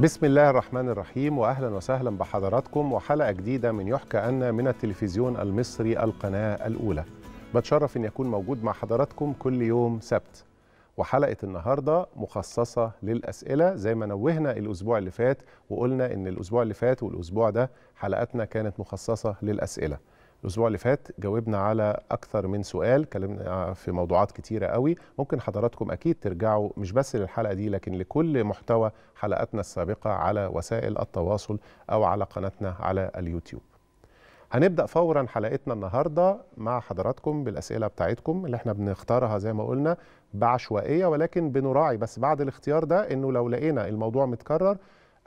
بسم الله الرحمن الرحيم واهلا وسهلا بحضراتكم وحلقه جديده من يحكى ان من التلفزيون المصري القناه الاولى. بتشرف ان يكون موجود مع حضراتكم كل يوم سبت. وحلقه النهارده مخصصه للاسئله زي ما نوهنا الاسبوع اللي فات وقلنا ان الاسبوع اللي فات والاسبوع ده حلقاتنا كانت مخصصه للاسئله. الاسبوع اللي فات جاوبنا على اكثر من سؤال اتكلمنا في موضوعات كتيره قوي ممكن حضراتكم اكيد ترجعوا مش بس للحلقه دي لكن لكل محتوى حلقاتنا السابقه على وسائل التواصل او على قناتنا على اليوتيوب هنبدا فورا حلقتنا النهارده مع حضراتكم بالاسئله بتاعتكم اللي احنا بنختارها زي ما قلنا بعشوائيه ولكن بنراعي بس بعد الاختيار ده انه لو لقينا الموضوع متكرر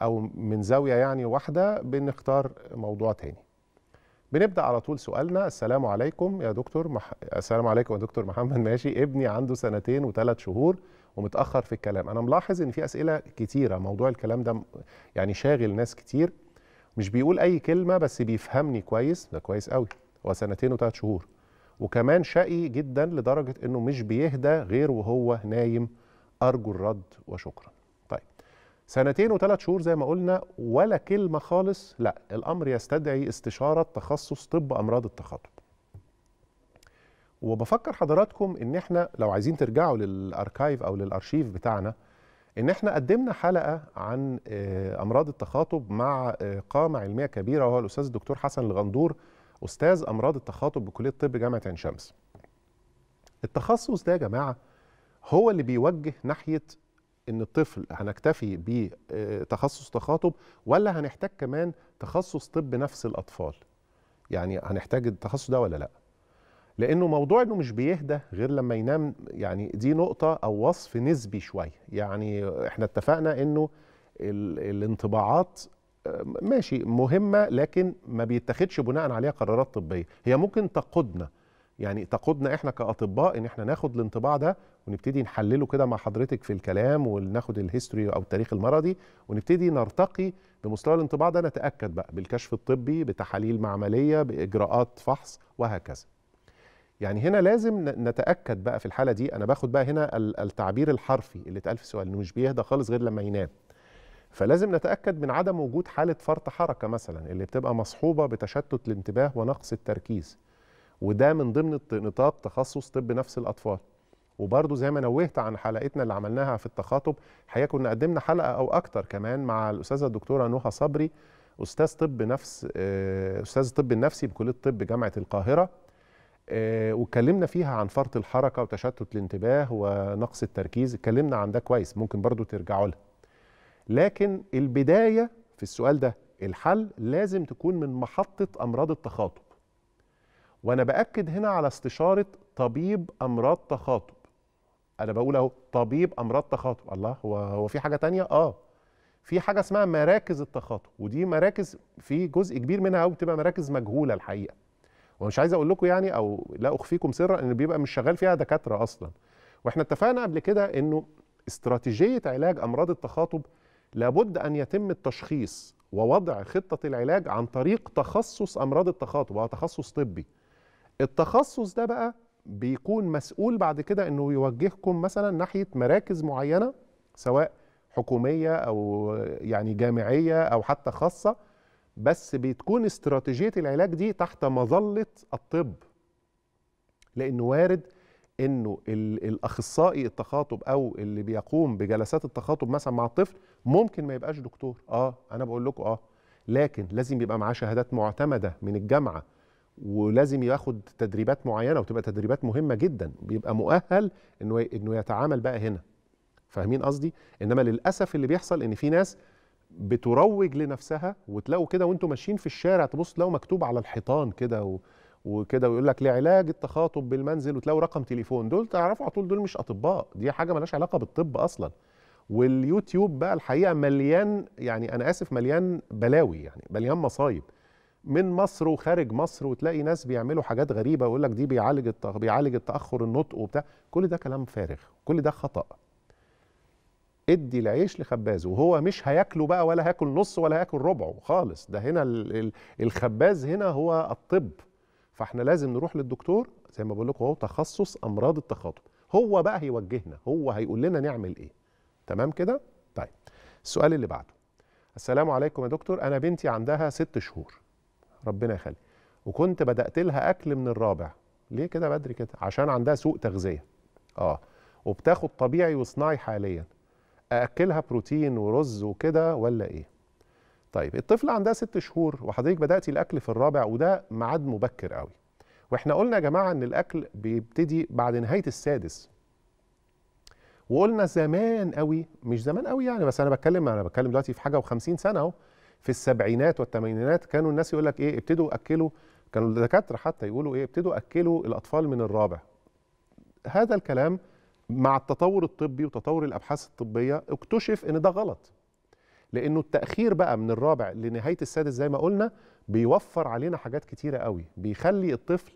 او من زاويه يعني واحده بنختار موضوع تاني بنبدا على طول سؤالنا السلام عليكم يا دكتور مح... السلام عليكم يا دكتور محمد ماشي ابني عنده سنتين وثلاث شهور ومتاخر في الكلام انا ملاحظ ان في اسئله كتيره موضوع الكلام ده يعني شاغل ناس كتير مش بيقول اي كلمه بس بيفهمني كويس ده كويس قوي هو سنتين وثلاث شهور وكمان شقي جدا لدرجه انه مش بيهدى غير وهو نايم ارجو الرد وشكرا سنتين وثلاث شهور زي ما قلنا ولا كلمة خالص لا الأمر يستدعي استشارة تخصص طب أمراض التخاطب وبفكر حضراتكم ان احنا لو عايزين ترجعوا للاركايف او للارشيف بتاعنا ان احنا قدمنا حلقه عن آه، امراض التخاطب مع آه، قامه علميه كبيره وهو الاستاذ الدكتور حسن الغندور استاذ امراض التخاطب بكليه طب جامعه عين شمس التخصص ده يا جماعه هو اللي بيوجه ناحيه ان الطفل هنكتفي بتخصص تخاطب ولا هنحتاج كمان تخصص طب نفس الاطفال يعني هنحتاج التخصص ده ولا لا لانه موضوع انه مش بيهدى غير لما ينام يعني دي نقطه او وصف نسبي شويه يعني احنا اتفقنا انه الانطباعات آه، ماشي مهمه لكن ما بيتاخدش بناء عليها قرارات طبيه هي ممكن تقودنا يعني تقودنا احنا كاطباء ان احنا ناخد الانطباع ده ونبتدي نحلله كده مع حضرتك في الكلام وناخد الهيستوري او التاريخ المرضي ونبتدي نرتقي بمستوى الانطباع ده نتاكد بقى بالكشف الطبي بتحاليل معمليه باجراءات فحص وهكذا. يعني هنا لازم نتاكد بقى في الحاله دي انا باخد بقى هنا التعبير الحرفي اللي اتقال في السؤال انه مش بيهدى خالص غير لما ينام. فلازم نتاكد من عدم وجود حاله فرط حركه مثلا اللي بتبقى مصحوبه بتشتت الانتباه ونقص التركيز. وده من ضمن نطاق تخصص طب نفس الاطفال وبرضه زي ما نوهت عن حلقتنا اللي عملناها في التخاطب الحقيقه كنا قدمنا حلقه او اكتر كمان مع الاستاذه الدكتوره نهى صبري استاذ طب نفس آه، استاذ الطب النفسي بكليه الطب جامعه القاهره آه، واتكلمنا فيها عن فرط الحركه وتشتت الانتباه ونقص التركيز اتكلمنا عن ده كويس ممكن برضه ترجعوا لها لكن البدايه في السؤال ده الحل لازم تكون من محطه امراض التخاطب وانا باكد هنا على استشاره طبيب امراض تخاطب انا بقول اهو طبيب امراض تخاطب الله هو هو في حاجه تانية اه في حاجه اسمها مراكز التخاطب ودي مراكز في جزء كبير منها او بتبقى مراكز مجهوله الحقيقه ومش عايز اقول لكم يعني او لا اخفيكم سرا ان بيبقى مش شغال فيها دكاتره اصلا واحنا اتفقنا قبل كده انه استراتيجيه علاج امراض التخاطب لابد ان يتم التشخيص ووضع خطه العلاج عن طريق تخصص امراض التخاطب وهو تخصص طبي التخصص ده بقى بيكون مسؤول بعد كده انه يوجهكم مثلا ناحيه مراكز معينه سواء حكوميه او يعني جامعيه او حتى خاصه بس بتكون استراتيجيه العلاج دي تحت مظله الطب لانه وارد انه الاخصائي التخاطب او اللي بيقوم بجلسات التخاطب مثلا مع الطفل ممكن ما يبقاش دكتور اه انا بقول لكم اه لكن لازم يبقى معاه شهادات معتمده من الجامعه ولازم ياخد تدريبات معينه وتبقى تدريبات مهمه جدا بيبقى مؤهل انه انه يتعامل بقى هنا فاهمين قصدي انما للاسف اللي بيحصل ان في ناس بتروج لنفسها وتلاقوا كده وانتم ماشيين في الشارع تبص تلاقوا مكتوب على الحيطان كده و... وكده ويقول لك لعلاج التخاطب بالمنزل وتلاقوا رقم تليفون دول تعرفوا على طول دول مش اطباء دي حاجه ملهاش علاقه بالطب اصلا واليوتيوب بقى الحقيقه مليان يعني انا اسف مليان بلاوي يعني مليان مصايب من مصر وخارج مصر وتلاقي ناس بيعملوا حاجات غريبه ويقول لك دي بيعالج التأخ... بيعالج التاخر النطق وبتاع كل ده كلام فارغ كل ده خطا ادي العيش لخبازه وهو مش هياكله بقى ولا هياكل نص ولا هياكل ربعه خالص ده هنا الخباز هنا هو الطب فاحنا لازم نروح للدكتور زي ما بقول لكم هو تخصص امراض التخاطب هو بقى هيوجهنا هو هيقول لنا نعمل ايه تمام كده طيب السؤال اللي بعده السلام عليكم يا دكتور انا بنتي عندها ست شهور ربنا يخلي وكنت بدات لها اكل من الرابع ليه كده بدري كده عشان عندها سوء تغذيه اه وبتاخد طبيعي وصناعي حاليا ااكلها بروتين ورز وكده ولا ايه طيب الطفل عندها ست شهور وحضرتك بداتي الاكل في الرابع وده ميعاد مبكر قوي واحنا قلنا يا جماعه ان الاكل بيبتدي بعد نهايه السادس وقلنا زمان قوي مش زمان قوي يعني بس انا بتكلم انا بتكلم دلوقتي في حاجه و50 سنه اهو في السبعينات والثمانينات كانوا الناس يقول لك ايه ابتدوا اكلوا كانوا الدكاتره حتى يقولوا ايه ابتدوا اكلوا الاطفال من الرابع هذا الكلام مع التطور الطبي وتطور الابحاث الطبيه اكتشف ان ده غلط لانه التاخير بقى من الرابع لنهايه السادس زي ما قلنا بيوفر علينا حاجات كتيره قوي بيخلي الطفل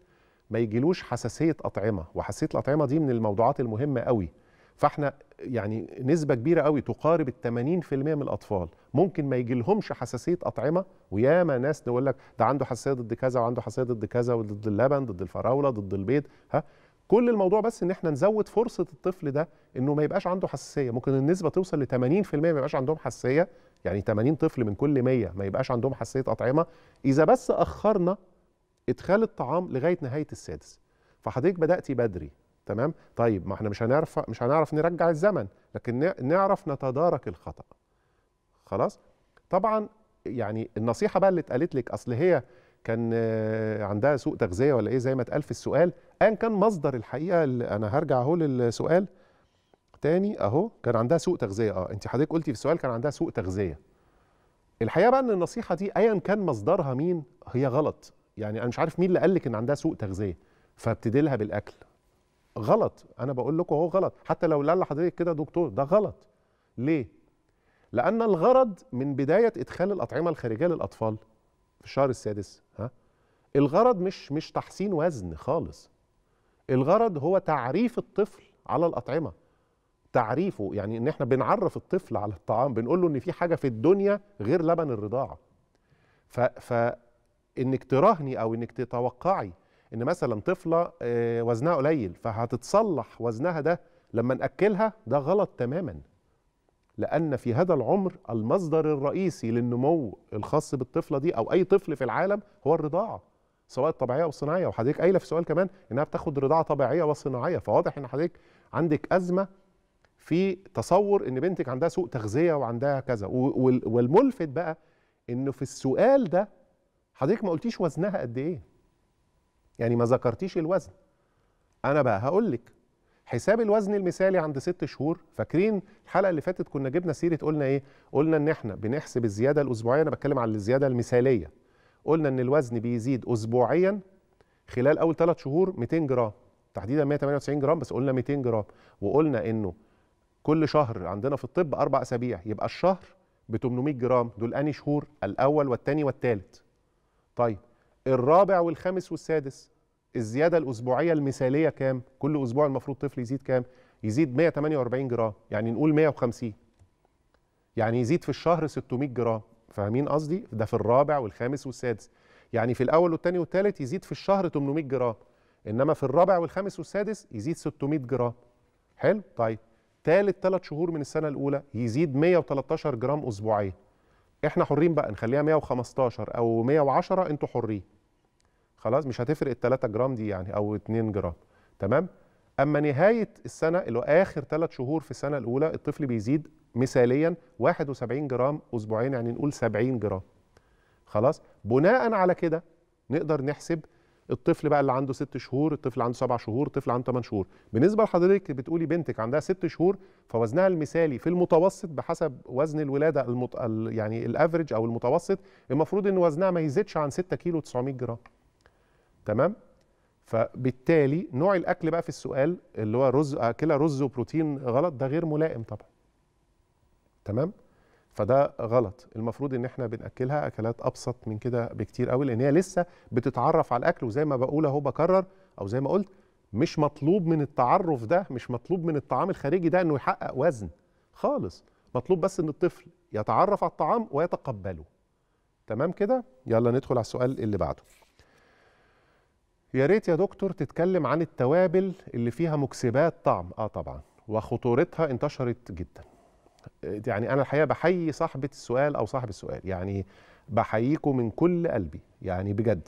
ما يجيلوش حساسيه اطعمه وحساسيه الاطعمه دي من الموضوعات المهمه قوي فاحنا يعني نسبة كبيرة قوي تقارب ال 80% من الأطفال ممكن ما يجيلهمش حساسية أطعمة وياما ناس تقول لك ده عنده حساسية ضد كذا وعنده حساسية ضد كذا وضد اللبن ضد الفراولة ضد البيض ها كل الموضوع بس ان احنا نزود فرصه الطفل ده انه ما يبقاش عنده حساسيه ممكن النسبه توصل ل 80% ما يبقاش عندهم حساسيه يعني 80 طفل من كل 100 ما يبقاش عندهم حساسيه اطعمه اذا بس اخرنا ادخال الطعام لغايه نهايه السادس فحضرتك بداتي بدري تمام طيب ما احنا مش هنعرف مش هنعرف نرجع الزمن لكن نعرف نتدارك الخطا خلاص طبعا يعني النصيحه بقى اللي اتقالت لك اصل هي كان آه، عندها سوء تغذيه ولا ايه زي ما اتقال في السؤال ان كان مصدر الحقيقه انا هرجع اهو للسؤال تاني اهو كان عندها سوء تغذيه اه انت حضرتك قلتي في السؤال كان عندها سوء تغذيه الحقيقه بقى ان النصيحه دي ايا كان مصدرها مين هي غلط يعني انا مش عارف مين اللي قال لك ان عندها سوء تغذيه فابتدي لها بالاكل غلط انا بقول لكم اهو غلط حتى لو قال لحضرتك كده دكتور ده غلط ليه لان الغرض من بدايه ادخال الاطعمه الخارجيه للاطفال في الشهر السادس ها الغرض مش مش تحسين وزن خالص الغرض هو تعريف الطفل على الاطعمه تعريفه يعني ان احنا بنعرف الطفل على الطعام بنقول له ان في حاجه في الدنيا غير لبن الرضاعه ف, ف انك تراهني او انك تتوقعي ان مثلا طفله آه، وزنها قليل فهتتصلح وزنها ده لما ناكلها ده غلط تماما لان في هذا العمر المصدر الرئيسي للنمو الخاص بالطفله دي او اي طفل في العالم هو الرضاعه سواء الطبيعيه او الصناعيه وحضرتك قايله في سؤال كمان انها بتاخد رضاعه طبيعيه وصناعيه فواضح ان حضرتك عندك ازمه في تصور ان بنتك عندها سوء تغذيه وعندها كذا والملفت بقى انه في السؤال ده حضرتك ما قلتيش وزنها قد ايه يعني ما ذكرتيش الوزن انا بقى هقول لك حساب الوزن المثالي عند ست شهور فاكرين الحلقه اللي فاتت كنا جبنا سيره قلنا ايه قلنا ان احنا بنحسب الزياده الاسبوعيه انا بتكلم عن الزياده المثاليه قلنا ان الوزن بيزيد اسبوعيا خلال اول ثلاث شهور 200 جرام تحديدا 198 جرام بس قلنا 200 جرام وقلنا انه كل شهر عندنا في الطب اربع اسابيع يبقى الشهر ب 800 جرام دول انهي شهور الاول والثاني والثالث طيب الرابع والخامس والسادس الزياده الاسبوعيه المثاليه كام كل اسبوع المفروض طفل يزيد كام يزيد 148 جرام يعني نقول 150 يعني يزيد في الشهر 600 جرام فاهمين قصدي ده في الرابع والخامس والسادس يعني في الاول والثاني والثالث يزيد في الشهر 800 جرام انما في الرابع والخامس والسادس يزيد 600 جرام حلو طيب ثالث ثلاث شهور من السنه الاولى يزيد 113 جرام اسبوعيا احنا حرين بقى نخليها 115 او 110 انتوا حرين خلاص مش هتفرق ال 3 جرام دي يعني او 2 جرام تمام اما نهايه السنه اللي هو اخر ثلاث شهور في السنه الاولى الطفل بيزيد مثاليا 71 جرام اسبوعين يعني نقول 70 جرام خلاص بناء على كده نقدر نحسب الطفل بقى اللي عنده ست شهور الطفل عنده سبع شهور الطفل عنده 8 شهور بالنسبه لحضرتك بتقولي بنتك عندها ست شهور فوزنها المثالي في المتوسط بحسب وزن الولاده المت... يعني الافرج او المتوسط المفروض ان وزنها ما يزيدش عن 6 كيلو 900 جرام تمام فبالتالي نوع الاكل بقى في السؤال اللي هو رز اكلها آه، رز وبروتين غلط ده غير ملائم طبعا تمام فده غلط المفروض ان احنا بناكلها اكلات ابسط من كده بكتير قوي لان هي لسه بتتعرف على الاكل وزي ما بقول اهو بكرر او زي ما قلت مش مطلوب من التعرف ده مش مطلوب من الطعام الخارجي ده انه يحقق وزن خالص مطلوب بس ان الطفل يتعرف على الطعام ويتقبله تمام كده يلا ندخل على السؤال اللي بعده يا ريت يا دكتور تتكلم عن التوابل اللي فيها مكسبات طعم اه طبعا وخطورتها انتشرت جدا يعني انا الحقيقه بحيي صاحبه السؤال او صاحب السؤال يعني بحييكم من كل قلبي يعني بجد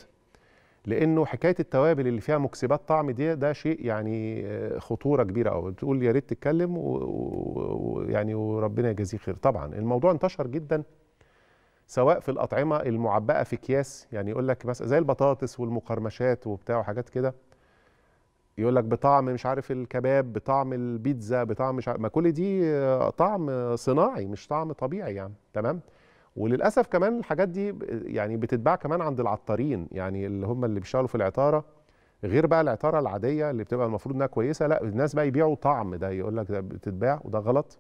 لانه حكايه التوابل اللي فيها مكسبات طعم دي ده شيء يعني آه، خطوره كبيره قوي تقول يا ريت تتكلم ويعني وربنا يجازيه خير طبعا الموضوع انتشر جدا سواء في الاطعمه المعبأه في اكياس يعني يقول لك مثلا زي البطاطس والمقرمشات وبتاع وحاجات كده يقول لك بطعم مش عارف الكباب بطعم البيتزا بطعم مش عارف ما كل دي آه، طعم صناعي مش طعم طبيعي يعني تمام وللاسف كمان الحاجات دي يعني بتتباع كمان عند العطارين يعني اللي هم اللي بيشتغلوا في العطاره غير بقى العطاره العاديه اللي بتبقى المفروض انها كويسه لا الناس بقى يبيعوا طعم ده يقول لك ده بتتباع وده غلط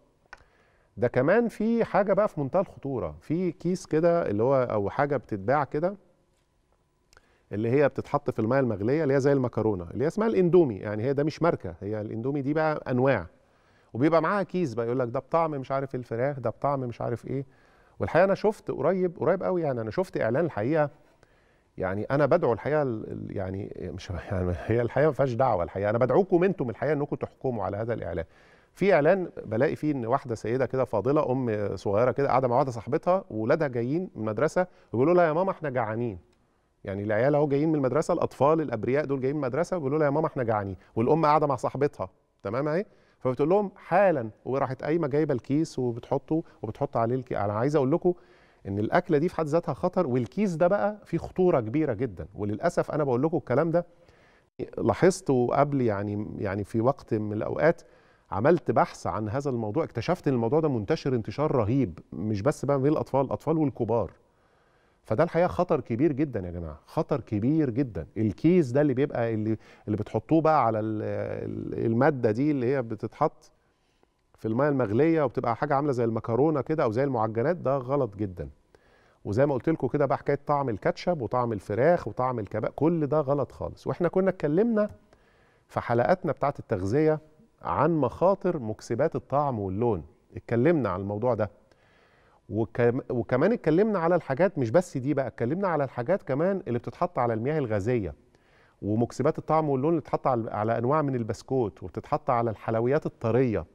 ده كمان في حاجه بقى في منتهى الخطوره في كيس كده اللي هو او حاجه بتتباع كده اللي هي بتتحط في الماء المغليه اللي هي زي المكرونه اللي هي اسمها الاندومي يعني هي ده مش ماركه هي الاندومي دي بقى انواع وبيبقى معاها كيس بقى يقول لك ده بطعم مش عارف الفراخ ده بطعم مش عارف ايه والحقيقه انا شفت قريب قريب قوي يعني انا شفت اعلان الحقيقه يعني انا بدعو الحقيقه يعني مش يعني هي الحقيقه ما فيهاش دعوه الحقيقه انا بدعوكم انتم الحقيقه انكم تحكموا على هذا الاعلان في اعلان بلاقي فيه ان واحده سيده كده فاضله ام صغيره كده قاعده مع واحده صاحبتها واولادها جايين من المدرسه وبيقولوا لها يا ماما احنا جعانين يعني العيال اهو جايين من المدرسه الاطفال الابرياء دول جايين من المدرسه وبيقولوا لها يا ماما احنا جعانين والام قاعده مع صاحبتها تمام اهي فبتقول لهم حالا وراحت قايمه جايبه الكيس وبتحطه وبتحط عليه الكي... انا عايز اقول لكم ان الاكله دي في حد ذاتها خطر والكيس ده بقى فيه خطوره كبيره جدا وللاسف انا بقول لكم الكلام ده لاحظته قبل يعني يعني في وقت من الاوقات عملت بحث عن هذا الموضوع اكتشفت ان الموضوع ده منتشر انتشار رهيب مش بس بقى بين الاطفال الاطفال والكبار فده الحقيقه خطر كبير جدا يا جماعه خطر كبير جدا الكيس ده اللي بيبقى اللي اللي بتحطوه بقى على الماده دي اللي هي بتتحط في المايه المغليه وبتبقى حاجه عامله زي المكرونه كده او زي المعجنات ده غلط جدا وزي ما قلت لكم كده بقى حكايه طعم الكاتشب وطعم الفراخ وطعم الكباب كل ده غلط خالص واحنا كنا اتكلمنا في حلقاتنا بتاعه التغذيه عن مخاطر مكسبات الطعم واللون اتكلمنا عن الموضوع ده وكمان اتكلمنا على الحاجات مش بس دي بقى اتكلمنا على الحاجات كمان اللي بتتحط على المياه الغازيه ومكسبات الطعم واللون اللي بتتحط على انواع من البسكوت وبتتحط على الحلويات الطريه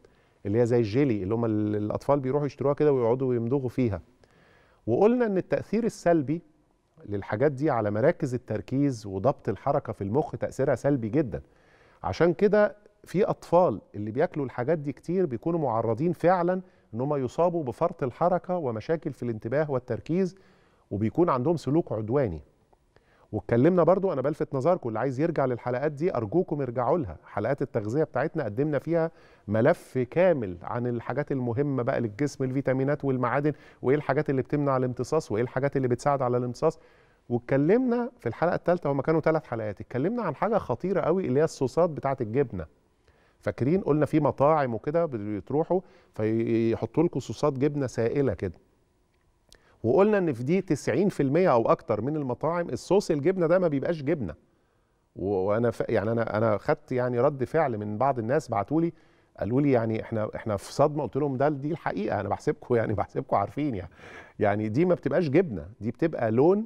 اللي هي زي الجيلي اللي هم الاطفال بيروحوا يشتروها كده ويقعدوا ويمضغوا فيها وقلنا ان التاثير السلبي للحاجات دي على مراكز التركيز وضبط الحركه في المخ تاثيرها سلبي جدا عشان كده في اطفال اللي بياكلوا الحاجات دي كتير بيكونوا معرضين فعلا ان هم يصابوا بفرط الحركه ومشاكل في الانتباه والتركيز وبيكون عندهم سلوك عدواني واتكلمنا برضو انا بلفت نظركم اللي عايز يرجع للحلقات دي ارجوكم ارجعوا لها حلقات التغذيه بتاعتنا قدمنا فيها ملف كامل عن الحاجات المهمه بقى للجسم الفيتامينات والمعادن وايه الحاجات اللي بتمنع الامتصاص وايه الحاجات اللي بتساعد على الامتصاص واتكلمنا في الحلقه الثالثه هم كانوا ثلاث حلقات اتكلمنا عن حاجه خطيره قوي اللي هي الصوصات بتاعه الجبنه فاكرين قلنا في مطاعم وكده بتروحوا فيحطوا لكم صوصات جبنه سائله كده وقلنا ان في دي 90% او اكتر من المطاعم الصوص الجبنه ده ما بيبقاش جبنه وانا ف... يعني انا انا خدت يعني رد فعل من بعض الناس بعتوا لي قالوا لي يعني احنا احنا في صدمه قلت لهم ده دي الحقيقه انا بحسبكم يعني بحسبكم عارفين يعني يعني دي ما بتبقاش جبنه دي بتبقى لون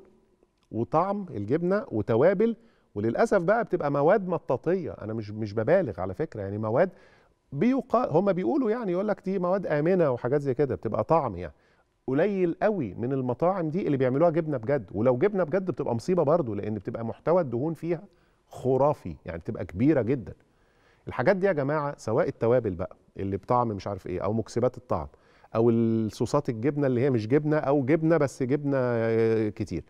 وطعم الجبنه وتوابل وللاسف بقى بتبقى مواد مطاطيه انا مش مش ببالغ على فكره يعني مواد بيقال هم بيقولوا يعني يقول لك دي مواد امنه وحاجات زي كده بتبقى طعم يعني قليل قوي من المطاعم دي اللي بيعملوها جبنه بجد ولو جبنه بجد بتبقى مصيبه برضو لان بتبقى محتوى الدهون فيها خرافي يعني بتبقى كبيره جدا الحاجات دي يا جماعه سواء التوابل بقى اللي بطعم مش عارف ايه او مكسبات الطعم او الصوصات الجبنه اللي هي مش جبنه او جبنه بس جبنه آه، كتير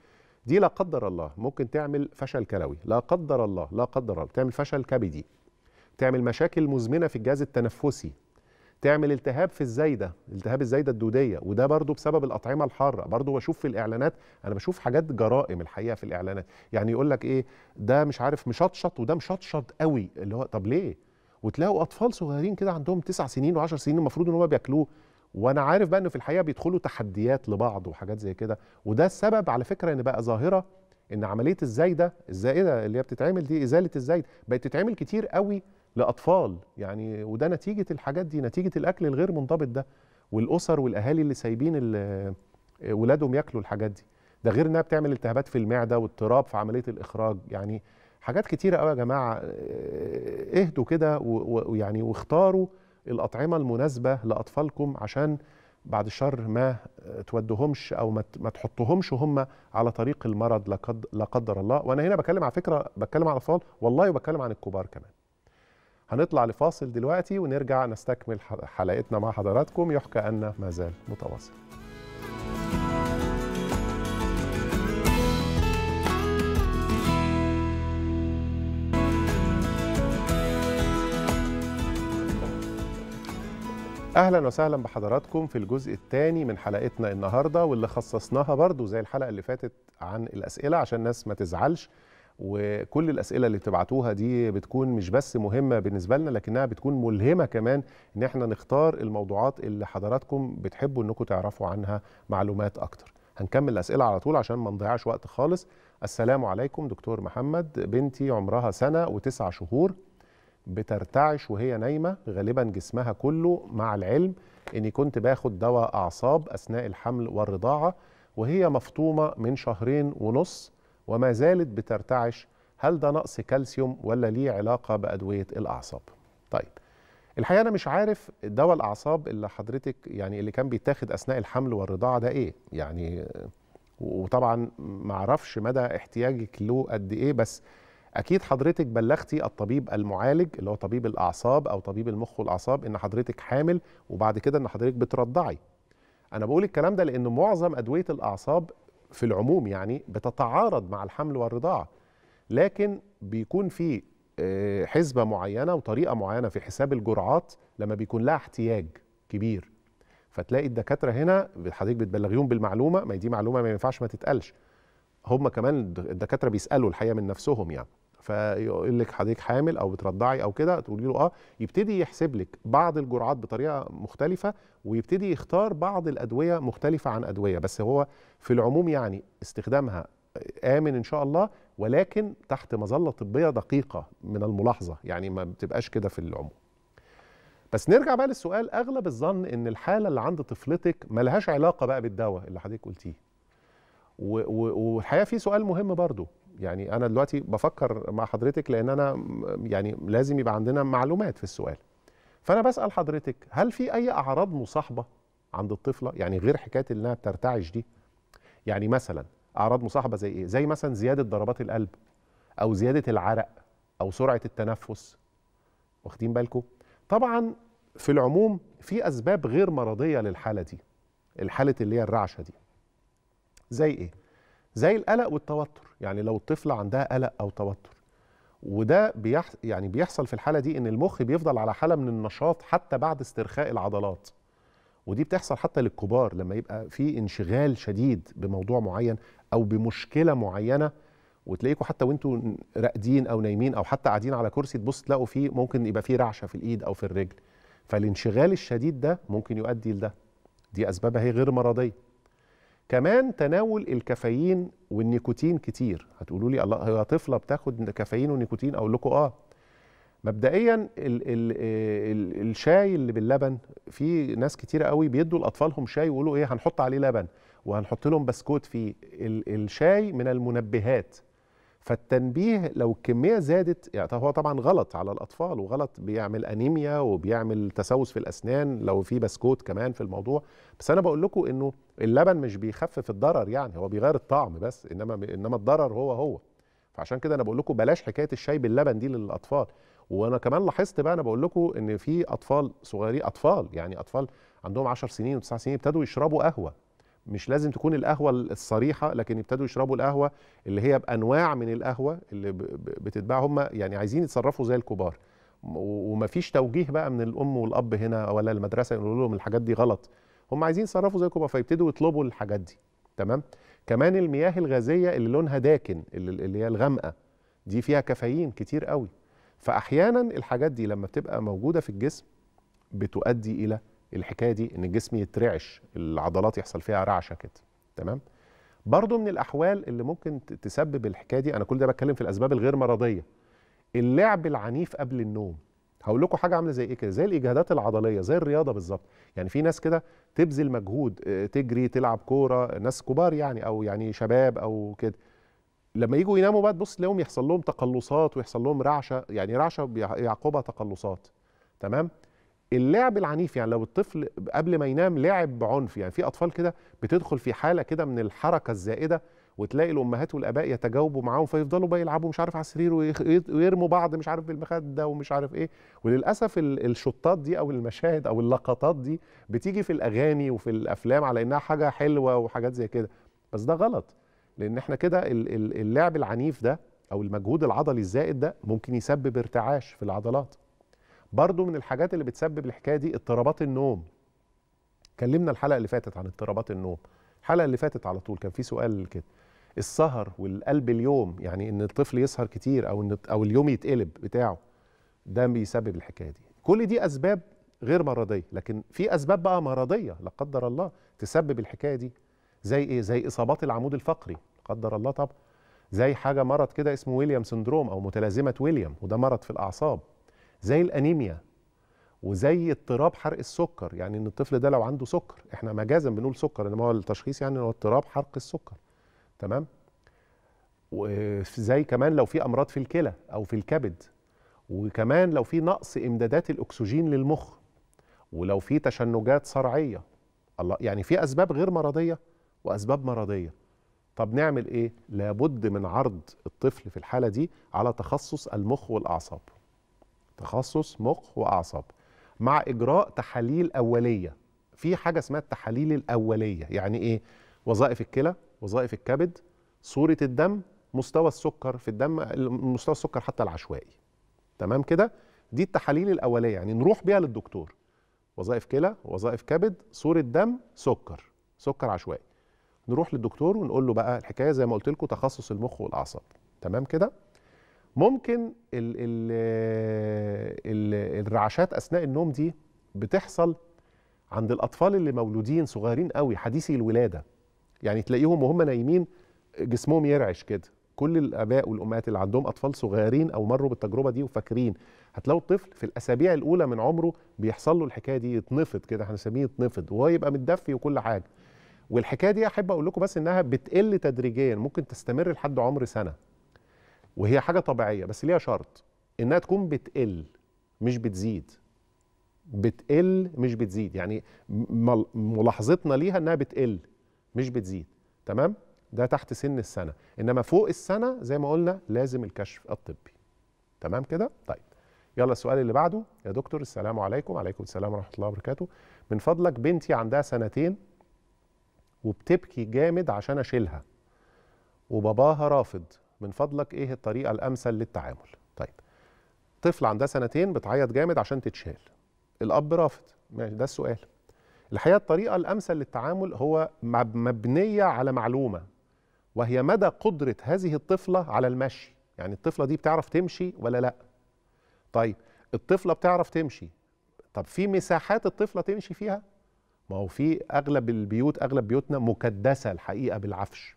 دي لا قدر الله ممكن تعمل فشل كلوي لا قدر الله لا قدر الله تعمل فشل كبدي تعمل مشاكل مزمنه في الجهاز التنفسي تعمل التهاب في الزايده التهاب الزايده الدوديه وده برضو بسبب الاطعمه الحاره برضو بشوف في الاعلانات انا بشوف حاجات جرائم الحقيقه في الاعلانات يعني يقول لك ايه ده مش عارف مشطشط وده مشطشط قوي اللي هو طب ليه وتلاقوا اطفال صغيرين كده عندهم تسع سنين و10 سنين المفروض ان هم بياكلوه وانا عارف بقى انه في الحقيقه بيدخلوا تحديات لبعض وحاجات زي كده وده السبب على فكره ان بقى ظاهره ان عمليه الزايده الزائده اللي هي بتتعمل دي ازاله الزايد بقت تتعمل كتير قوي لاطفال يعني وده نتيجه الحاجات دي نتيجه الاكل الغير منضبط ده والاسر والاهالي اللي سايبين آه، ولادهم ياكلوا الحاجات دي ده غير انها بتعمل التهابات في المعده واضطراب في عمليه الاخراج يعني حاجات كتيره قوي يا جماعه آه، اهدوا كده ويعني واختاروا الأطعمة المناسبة لأطفالكم عشان بعد الشر ما آه، تودهمش او ما تحطهمش هم على طريق المرض لا قدر الله وانا هنا بكلم على فكره بتكلم عن الاطفال والله وبتكلم عن الكبار كمان هنطلع لفاصل دلوقتي ونرجع نستكمل حلقتنا مع حضراتكم يحكى ان ما زال متواصل اهلا وسهلا بحضراتكم في الجزء الثاني من حلقتنا النهارده واللي خصصناها برضو زي الحلقه اللي فاتت عن الاسئله عشان الناس ما تزعلش وكل الاسئله اللي بتبعتوها دي بتكون مش بس مهمه بالنسبه لنا لكنها بتكون ملهمه كمان ان احنا نختار الموضوعات اللي حضراتكم بتحبوا انكم تعرفوا عنها معلومات اكتر هنكمل الاسئله على طول عشان ما نضيعش وقت خالص السلام عليكم دكتور محمد بنتي عمرها سنه وتسع شهور بترتعش وهي نايمة غالبا جسمها كله مع العلم أني كنت باخد دواء أعصاب أثناء الحمل والرضاعة وهي مفطومة من شهرين ونص وما زالت بترتعش هل ده نقص كالسيوم ولا ليه علاقة بأدوية الأعصاب طيب الحقيقة أنا مش عارف دواء الأعصاب اللي حضرتك يعني اللي كان بيتاخد أثناء الحمل والرضاعة ده إيه يعني وطبعا معرفش مدى احتياجك له قد إيه بس اكيد حضرتك بلغتي الطبيب المعالج اللي هو طبيب الاعصاب او طبيب المخ والاعصاب ان حضرتك حامل وبعد كده ان حضرتك بترضعي انا بقول الكلام ده لان معظم ادويه الاعصاب في العموم يعني بتتعارض مع الحمل والرضاعه لكن بيكون في آه، حسبه معينه وطريقه معينه في حساب الجرعات لما بيكون لها احتياج كبير فتلاقي الدكاتره هنا حضرتك بتبلغيهم بالمعلومه ما دي معلومه ما ينفعش ما تتقالش هم كمان الدكاتره بيسالوا الحقيقه من نفسهم يعني فيقول لك حضرتك حامل او بترضعي او كده تقولي له اه يبتدي يحسب لك بعض الجرعات بطريقه مختلفه ويبتدي يختار بعض الادويه مختلفه عن ادويه بس هو في العموم يعني استخدامها امن ان شاء الله ولكن تحت مظله طبيه دقيقه من الملاحظه يعني ما بتبقاش كده في العموم بس نرجع بقى للسؤال اغلب الظن ان الحاله اللي عند طفلتك ملهاش علاقه بقى بالدواء اللي حضرتك قلتيه والحقيقه في سؤال مهم برضه يعني انا دلوقتي بفكر مع حضرتك لان انا يعني لازم يبقى عندنا معلومات في السؤال فانا بسال حضرتك هل في اي اعراض مصاحبه عند الطفله يعني غير حكايه انها بترتعش دي يعني مثلا اعراض مصاحبه زي ايه زي مثلا زياده ضربات القلب او زياده العرق او سرعه التنفس واخدين بالكم طبعا في العموم في اسباب غير مرضيه للحاله دي الحاله اللي هي الرعشه دي زي ايه زي القلق والتوتر يعني لو الطفله عندها قلق او توتر وده بيح يعني بيحصل في الحاله دي ان المخ بيفضل على حاله من النشاط حتى بعد استرخاء العضلات ودي بتحصل حتى للكبار لما يبقى في انشغال شديد بموضوع معين او بمشكله معينه وتلاقيكم حتى وانتوا راقدين او نايمين او حتى قاعدين على كرسي تبص تلاقوا فيه ممكن يبقى فيه رعشه في الايد او في الرجل فالانشغال الشديد ده ممكن يؤدي لده دي اسبابها هي غير مرضيه كمان تناول الكافيين والنيكوتين كتير هتقولوا لي الله هي طفله بتاخد كافيين ونيكوتين اقول لكم اه مبدئيا الـ الـ الـ الشاي اللي باللبن في ناس كتيره قوي بيدوا لاطفالهم شاي يقولوا ايه هنحط عليه لبن وهنحط لهم بسكوت فيه الشاي من المنبهات فالتنبيه لو الكميه زادت يعني هو طبعا غلط على الاطفال وغلط بيعمل انيميا وبيعمل تسوس في الاسنان لو في بسكوت كمان في الموضوع بس انا بقول لكم انه اللبن مش بيخفف الضرر يعني هو بيغير الطعم بس انما انما الضرر هو هو فعشان كده انا بقول لكم بلاش حكايه الشاي باللبن دي للاطفال وانا كمان لاحظت بقى انا بقول لكم ان في اطفال صغيرين اطفال يعني اطفال عندهم 10 سنين و9 سنين ابتدوا يشربوا قهوه مش لازم تكون القهوه الصريحه لكن يبتدوا يشربوا القهوه اللي هي بانواع من القهوه اللي بتتباع هم يعني عايزين يتصرفوا زي الكبار ومفيش توجيه بقى من الام والاب هنا ولا المدرسه يقولوا لهم الحاجات دي غلط هم عايزين يتصرفوا زي الكبار فيبتدوا يطلبوا الحاجات دي تمام كمان المياه الغازيه اللي لونها داكن اللي هي الغامقه دي فيها كافيين كتير قوي فاحيانا الحاجات دي لما بتبقى موجوده في الجسم بتؤدي الى الحكايه دي ان الجسم يترعش العضلات يحصل فيها رعشه كده تمام برضه من الاحوال اللي ممكن تسبب الحكايه دي انا كل ده بتكلم في الاسباب الغير مرضيه اللعب العنيف قبل النوم هقول لكم حاجه عامله زي ايه كده زي الاجهادات العضليه زي الرياضه بالظبط يعني في ناس كده تبذل مجهود آه، تجري تلعب كوره ناس كبار يعني او يعني شباب او كده لما يجوا يناموا بقى تبص تلاقيهم يحصل لهم تقلصات ويحصل لهم رعشه يعني رعشه يعقبها تقلصات تمام اللعب العنيف يعني لو الطفل قبل ما ينام لعب عنف يعني في اطفال كده بتدخل في حاله كده من الحركه الزائده وتلاقي الامهات والاباء يتجاوبوا معاهم فيفضلوا بقى يلعبوا مش عارف على السرير ويرموا بعض مش عارف بالمخده ومش عارف ايه وللاسف الشطات دي او المشاهد او اللقطات دي بتيجي في الاغاني وفي الافلام على انها حاجه حلوه وحاجات زي كده بس ده غلط لان احنا كده اللعب العنيف ده او المجهود العضلي الزائد ده ممكن يسبب ارتعاش في العضلات برضو من الحاجات اللي بتسبب الحكايه دي اضطرابات النوم اتكلمنا الحلقه اللي فاتت عن اضطرابات النوم الحلقه اللي فاتت على طول كان في سؤال كده السهر والقلب اليوم يعني ان الطفل يسهر كتير او ان او اليوم يتقلب بتاعه ده بيسبب الحكايه دي كل دي اسباب غير مرضيه لكن في اسباب بقى مرضيه لا قدر الله تسبب الحكايه دي زي ايه زي اصابات العمود الفقري لا قدر الله طبعا زي حاجه مرض كده اسمه ويليام سندروم او متلازمه ويليام وده مرض في الاعصاب زي الانيميا وزي اضطراب حرق السكر يعني ان الطفل ده لو عنده سكر احنا مجازا بنقول سكر انما هو التشخيص يعني هو اضطراب حرق السكر تمام وزي كمان لو في امراض في الكلى او في الكبد وكمان لو في نقص امدادات الاكسجين للمخ ولو في تشنجات صرعيه الله يعني في اسباب غير مرضيه واسباب مرضيه طب نعمل ايه لابد من عرض الطفل في الحاله دي على تخصص المخ والاعصاب تخصص مخ واعصاب مع اجراء تحاليل اوليه في حاجه اسمها التحاليل الاوليه يعني ايه وظائف الكلى وظائف الكبد صوره الدم مستوى السكر في الدم مستوى السكر حتى العشوائي تمام كده دي التحاليل الاوليه يعني نروح بيها للدكتور وظائف كلى وظائف كبد صوره دم سكر سكر عشوائي نروح للدكتور ونقول له بقى الحكايه زي ما قلت لكم تخصص المخ والاعصاب تمام كده ممكن ال ال ال الرعشات اثناء النوم دي بتحصل عند الاطفال اللي مولودين صغيرين قوي حديثي الولاده يعني تلاقيهم وهم نايمين جسمهم يرعش كده كل الاباء والامهات اللي عندهم اطفال صغيرين او مروا بالتجربه دي وفاكرين هتلاقوا الطفل في الاسابيع الاولى من عمره بيحصل له الحكايه دي يتنفض كده احنا بنسميه يتنفض وهو يبقى متدفي وكل حاجه والحكايه دي احب اقول لكم بس انها بتقل تدريجيا ممكن تستمر لحد عمر سنه وهي حاجه طبيعيه بس ليها شرط انها تكون بتقل مش بتزيد بتقل مش بتزيد يعني ملاحظتنا ليها انها بتقل مش بتزيد تمام ده تحت سن السنه انما فوق السنه زي ما قلنا لازم الكشف الطبي تمام كده طيب يلا السؤال اللي بعده يا دكتور السلام عليكم وعليكم السلام ورحمه الله وبركاته من فضلك بنتي عندها سنتين وبتبكي جامد عشان اشيلها وباباها رافض من فضلك ايه الطريقه الامثل للتعامل طيب طفل عندها سنتين بتعيط جامد عشان تتشال الاب رافض ماشي ده السؤال الحقيقه الطريقه الامثل للتعامل هو مبنيه على معلومه وهي مدى قدره هذه الطفله على المشي يعني الطفله دي بتعرف تمشي ولا لا طيب الطفله بتعرف تمشي طب في مساحات الطفله تمشي فيها ما هو في اغلب البيوت اغلب بيوتنا مكدسه الحقيقه بالعفش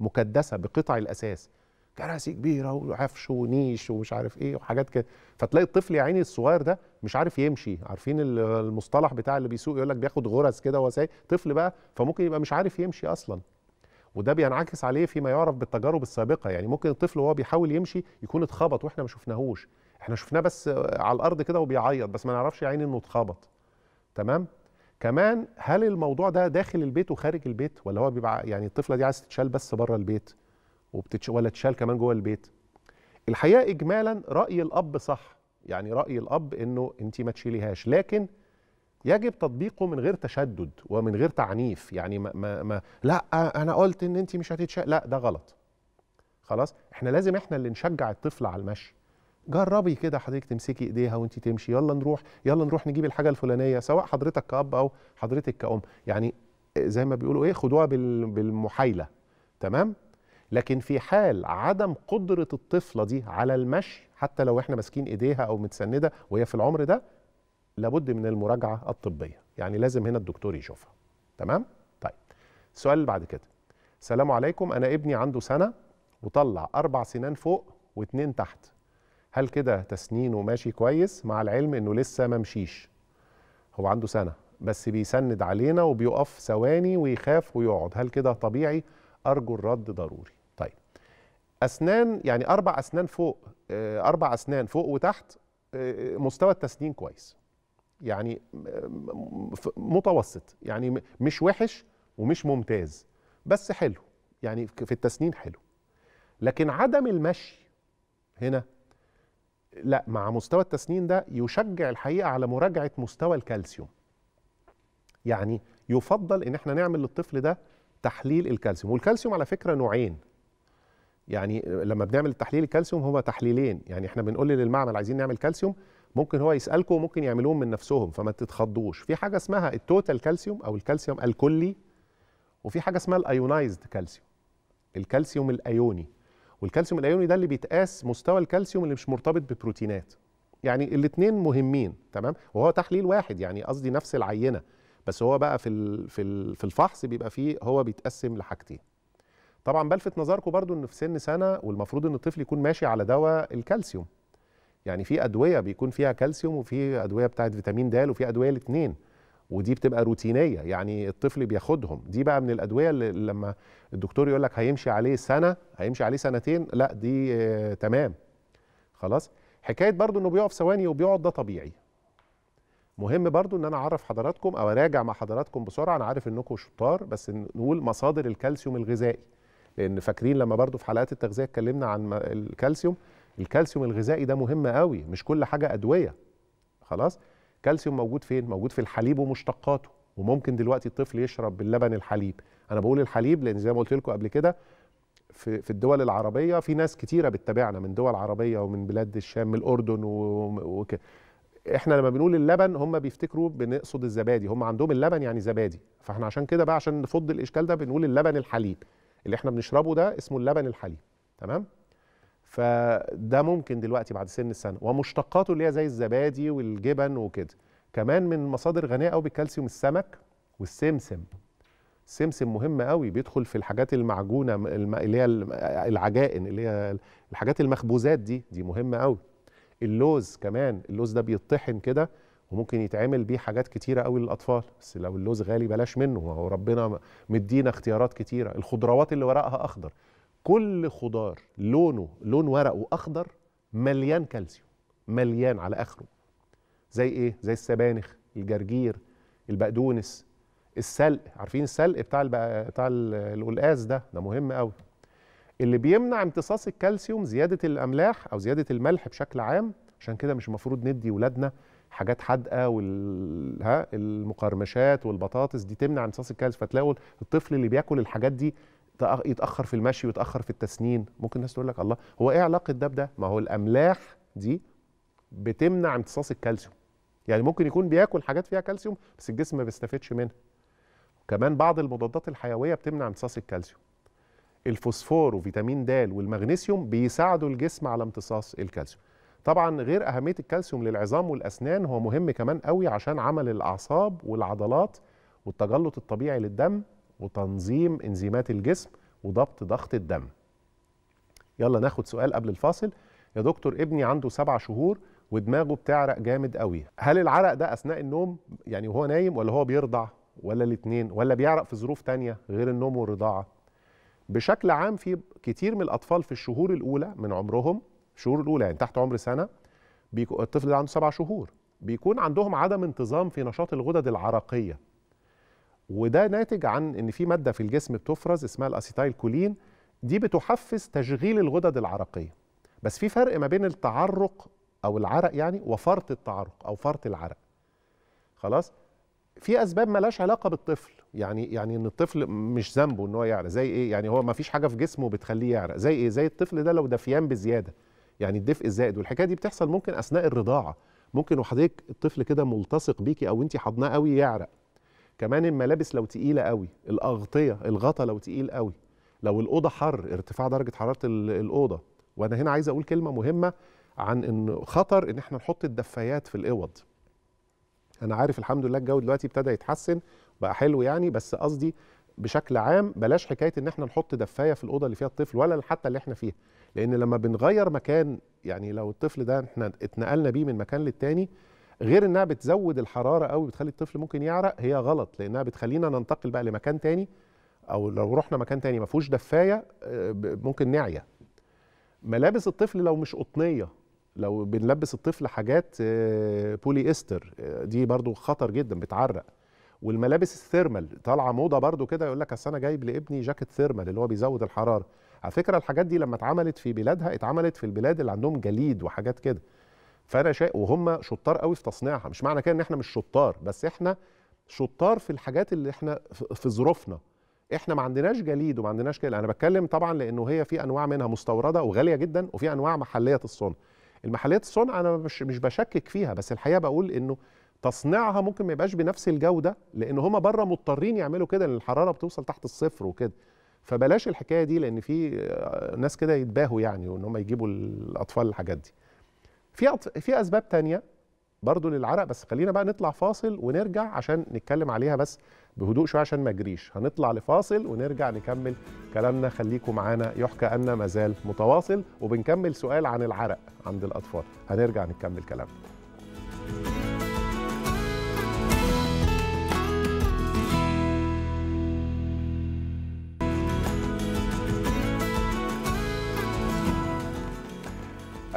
مكدسه بقطع الاساس كراسي كبيره وعفش ونيش ومش عارف ايه وحاجات كده فتلاقي الطفل يا عيني الصغير ده مش عارف يمشي عارفين المصطلح بتاع اللي بيسوق يقول لك بياخد غرز كده وسايق طفل بقى فممكن يبقى مش عارف يمشي اصلا وده بينعكس عليه فيما يعرف بالتجارب السابقه يعني ممكن الطفل وهو بيحاول يمشي يكون اتخبط واحنا ما شفناهوش احنا شفناه بس على الارض كده وبيعيط بس ما نعرفش يا عيني انه اتخبط تمام كمان هل الموضوع ده داخل البيت وخارج البيت ولا هو بيبقى يعني الطفله دي عايز تتشال بس بره البيت وبتتش... ولا تشال كمان جوه البيت الحقيقه اجمالا راي الاب صح يعني راي الاب انه انت ما تشيليهاش لكن يجب تطبيقه من غير تشدد ومن غير تعنيف يعني ما, ما, ما لا انا قلت ان انت مش هتتشال لا ده غلط خلاص احنا لازم احنا اللي نشجع الطفل على المشي جربي كده حضرتك تمسكي ايديها وانت تمشي يلا نروح يلا نروح نجيب الحاجه الفلانيه سواء حضرتك كاب او حضرتك كأم يعني زي ما بيقولوا ايه خدوها بالمحايله تمام لكن في حال عدم قدرة الطفلة دي على المشي حتى لو احنا ماسكين ايديها او متسندة وهي في العمر ده لابد من المراجعة الطبية يعني لازم هنا الدكتور يشوفها تمام؟ طيب السؤال اللي بعد كده السلام عليكم أنا ابني عنده سنة وطلع أربع سنان فوق واتنين تحت هل كده تسنينه ماشي كويس مع العلم إنه لسه ما مشيش هو عنده سنة بس بيسند علينا وبيقف ثواني ويخاف ويقعد هل كده طبيعي أرجو الرد ضروري اسنان يعني اربع اسنان فوق آه، اربع اسنان فوق وتحت آه، آه، مستوى التسنين كويس يعني متوسط يعني مش وحش ومش ممتاز بس حلو يعني في التسنين حلو لكن عدم المشي هنا لا مع مستوى التسنين ده يشجع الحقيقه على مراجعه مستوى الكالسيوم يعني يفضل ان احنا نعمل للطفل ده تحليل الكالسيوم والكالسيوم على فكره نوعين يعني لما بنعمل تحليل الكالسيوم هو تحليلين يعني احنا بنقول للمعمل عايزين نعمل كالسيوم ممكن هو يسالكم وممكن يعملوهم من نفسهم فما تتخضوش في حاجه اسمها التوتال كالسيوم او الكالسيوم الكلي وفي حاجه اسمها الايونايزد كالسيوم الكالسيوم الايوني والكالسيوم الايوني ده اللي بيتقاس مستوى الكالسيوم اللي مش مرتبط ببروتينات يعني الاثنين مهمين تمام وهو تحليل واحد يعني قصدي نفس العينه بس هو بقى في في الفحص بيبقى فيه هو بيتقسم لحاجتين طبعا بلفت نظركم برضو ان في سن سنه والمفروض ان الطفل يكون ماشي على دواء الكالسيوم يعني في ادويه بيكون فيها كالسيوم وفي ادويه بتاعت فيتامين د وفي ادويه الاثنين ودي بتبقى روتينيه يعني الطفل بياخدهم دي بقى من الادويه اللي لما الدكتور يقول لك هيمشي عليه سنه هيمشي عليه سنتين لا دي آه تمام خلاص حكايه برضو انه بيقف ثواني وبيقعد ده طبيعي مهم برضو ان انا اعرف حضراتكم او اراجع مع حضراتكم بسرعه انا عارف انكم شطار بس نقول مصادر الكالسيوم الغذائي لان فاكرين لما برضو في حلقات التغذيه اتكلمنا عن الكالسيوم الكالسيوم الغذائي ده مهم قوي مش كل حاجه ادويه خلاص كالسيوم موجود فين موجود في الحليب ومشتقاته وممكن دلوقتي الطفل يشرب باللبن الحليب انا بقول الحليب لان زي ما قلت لكم قبل كده في في الدول العربيه في ناس كتيره بتتابعنا من دول عربيه ومن بلاد الشام الاردن وكده احنا لما بنقول اللبن هم بيفتكروا بنقصد الزبادي هم عندهم اللبن يعني زبادي فاحنا عشان كده بقى عشان نفض الاشكال ده بنقول اللبن الحليب اللي احنا بنشربه ده اسمه اللبن الحليب تمام فده ممكن دلوقتي بعد سن السنه ومشتقاته اللي هي زي الزبادي والجبن وكده كمان من مصادر غنيه قوي بالكالسيوم السمك والسمسم السمسم مهم قوي بيدخل في الحاجات المعجونه اللي هي العجائن اللي هي الحاجات المخبوزات دي دي مهمه قوي اللوز كمان اللوز ده بيطحن كده وممكن يتعمل بيه حاجات كتيره قوي للاطفال بس لو اللوز غالي بلاش منه هو ربنا مدينا اختيارات كتيره الخضروات اللي ورقها اخضر كل خضار لونه لون ورقه اخضر مليان كالسيوم مليان على اخره زي ايه زي السبانخ الجرجير البقدونس السلق عارفين السلق بتاع البق... بتاع القلقاس ده ده مهم قوي اللي بيمنع امتصاص الكالسيوم زياده الاملاح او زياده الملح بشكل عام عشان كده مش المفروض ندي ولادنا حاجات حادقه والها المقرمشات والبطاطس دي تمنع امتصاص الكالسيوم فتلاقوا الطفل اللي بياكل الحاجات دي يتاخر في المشي ويتاخر في التسنين ممكن الناس تقول لك الله هو ايه علاقه ده بده ما هو الاملاح دي بتمنع امتصاص الكالسيوم يعني ممكن يكون بياكل حاجات فيها كالسيوم بس الجسم ما بيستفدش منها كمان بعض المضادات الحيويه بتمنع امتصاص الكالسيوم الفوسفور وفيتامين د والمغنيسيوم بيساعدوا الجسم على امتصاص الكالسيوم طبعا غير اهميه الكالسيوم للعظام والاسنان هو مهم كمان قوي عشان عمل الاعصاب والعضلات والتجلط الطبيعي للدم وتنظيم انزيمات الجسم وضبط ضغط الدم يلا ناخد سؤال قبل الفاصل يا دكتور ابني عنده سبع شهور ودماغه بتعرق جامد قوي هل العرق ده اثناء النوم يعني وهو نايم ولا هو بيرضع ولا الاثنين ولا بيعرق في ظروف تانية غير النوم والرضاعه بشكل عام في كتير من الاطفال في الشهور الاولى من عمرهم الشهور الاولى يعني تحت عمر سنه بيكون الطفل اللي عنده سبع شهور بيكون عندهم عدم انتظام في نشاط الغدد العرقيه وده ناتج عن ان في ماده في الجسم بتفرز اسمها الاسيتايل كولين دي بتحفز تشغيل الغدد العرقيه بس في فرق ما بين التعرق او العرق يعني وفرط التعرق او فرط العرق خلاص في اسباب ملهاش علاقه بالطفل يعني يعني ان الطفل مش ذنبه ان هو يعرق زي ايه يعني هو ما فيش حاجه في جسمه بتخليه يعرق زي ايه زي الطفل ده لو دفيان بزياده يعني الدفء الزائد والحكايه دي بتحصل ممكن اثناء الرضاعه ممكن وحضرتك الطفل كده ملتصق بيكي او انت حضناه قوي يعرق كمان الملابس لو تقيله قوي الاغطيه الغطا لو تقيل قوي لو الاوضه حر ارتفاع درجه حراره الاوضه وانا هنا عايز اقول كلمه مهمه عن ان خطر ان احنا نحط الدفايات في الاوض انا عارف الحمد لله الجو دلوقتي ابتدى يتحسن بقى حلو يعني بس قصدي بشكل عام بلاش حكايه ان احنا نحط دفايه في الاوضه اللي فيها الطفل ولا حتى اللي احنا فيها لان لما بنغير مكان يعني لو الطفل ده احنا اتنقلنا بيه من مكان للتاني غير انها بتزود الحراره قوي بتخلي الطفل ممكن يعرق هي غلط لانها بتخلينا ننتقل بقى لمكان تاني او لو رحنا مكان تاني ما فيهوش دفايه آه، ممكن نعيا ملابس الطفل لو مش قطنيه لو بنلبس الطفل حاجات بولي آه، استر آه، دي برضو خطر جدا بتعرق والملابس الثيرمال طالعه موضه برضو كده يقول لك اصل انا جايب لابني جاكيت ثيرمال اللي هو بيزود الحراره على فكره الحاجات دي لما اتعملت في بلادها اتعملت في البلاد اللي عندهم جليد وحاجات كده فانا شايف وهم شطار قوي في تصنيعها مش معنى كده ان احنا مش شطار بس احنا شطار في الحاجات اللي احنا في ظروفنا احنا ما عندناش جليد وما عندناش كده انا بتكلم طبعا لانه هي في انواع منها مستورده وغاليه جدا وفي انواع محليه الصنع المحليات الصنع انا مش مش بشكك فيها بس الحقيقه بقول انه تصنيعها ممكن ما يبقاش بنفس الجوده لان هم بره مضطرين يعملوا كده لان الحراره بتوصل تحت الصفر وكده فبلاش الحكايه دي لان في آه، ناس كده يتباهوا يعني وان هم يجيبوا الاطفال الحاجات دي في في اسباب تانية برضو للعرق بس خلينا بقى نطلع فاصل ونرجع عشان نتكلم عليها بس بهدوء شويه عشان ما اجريش هنطلع لفاصل ونرجع نكمل كلامنا خليكم معانا يحكى ان مازال متواصل وبنكمل سؤال عن العرق عند الاطفال هنرجع نكمل كلامنا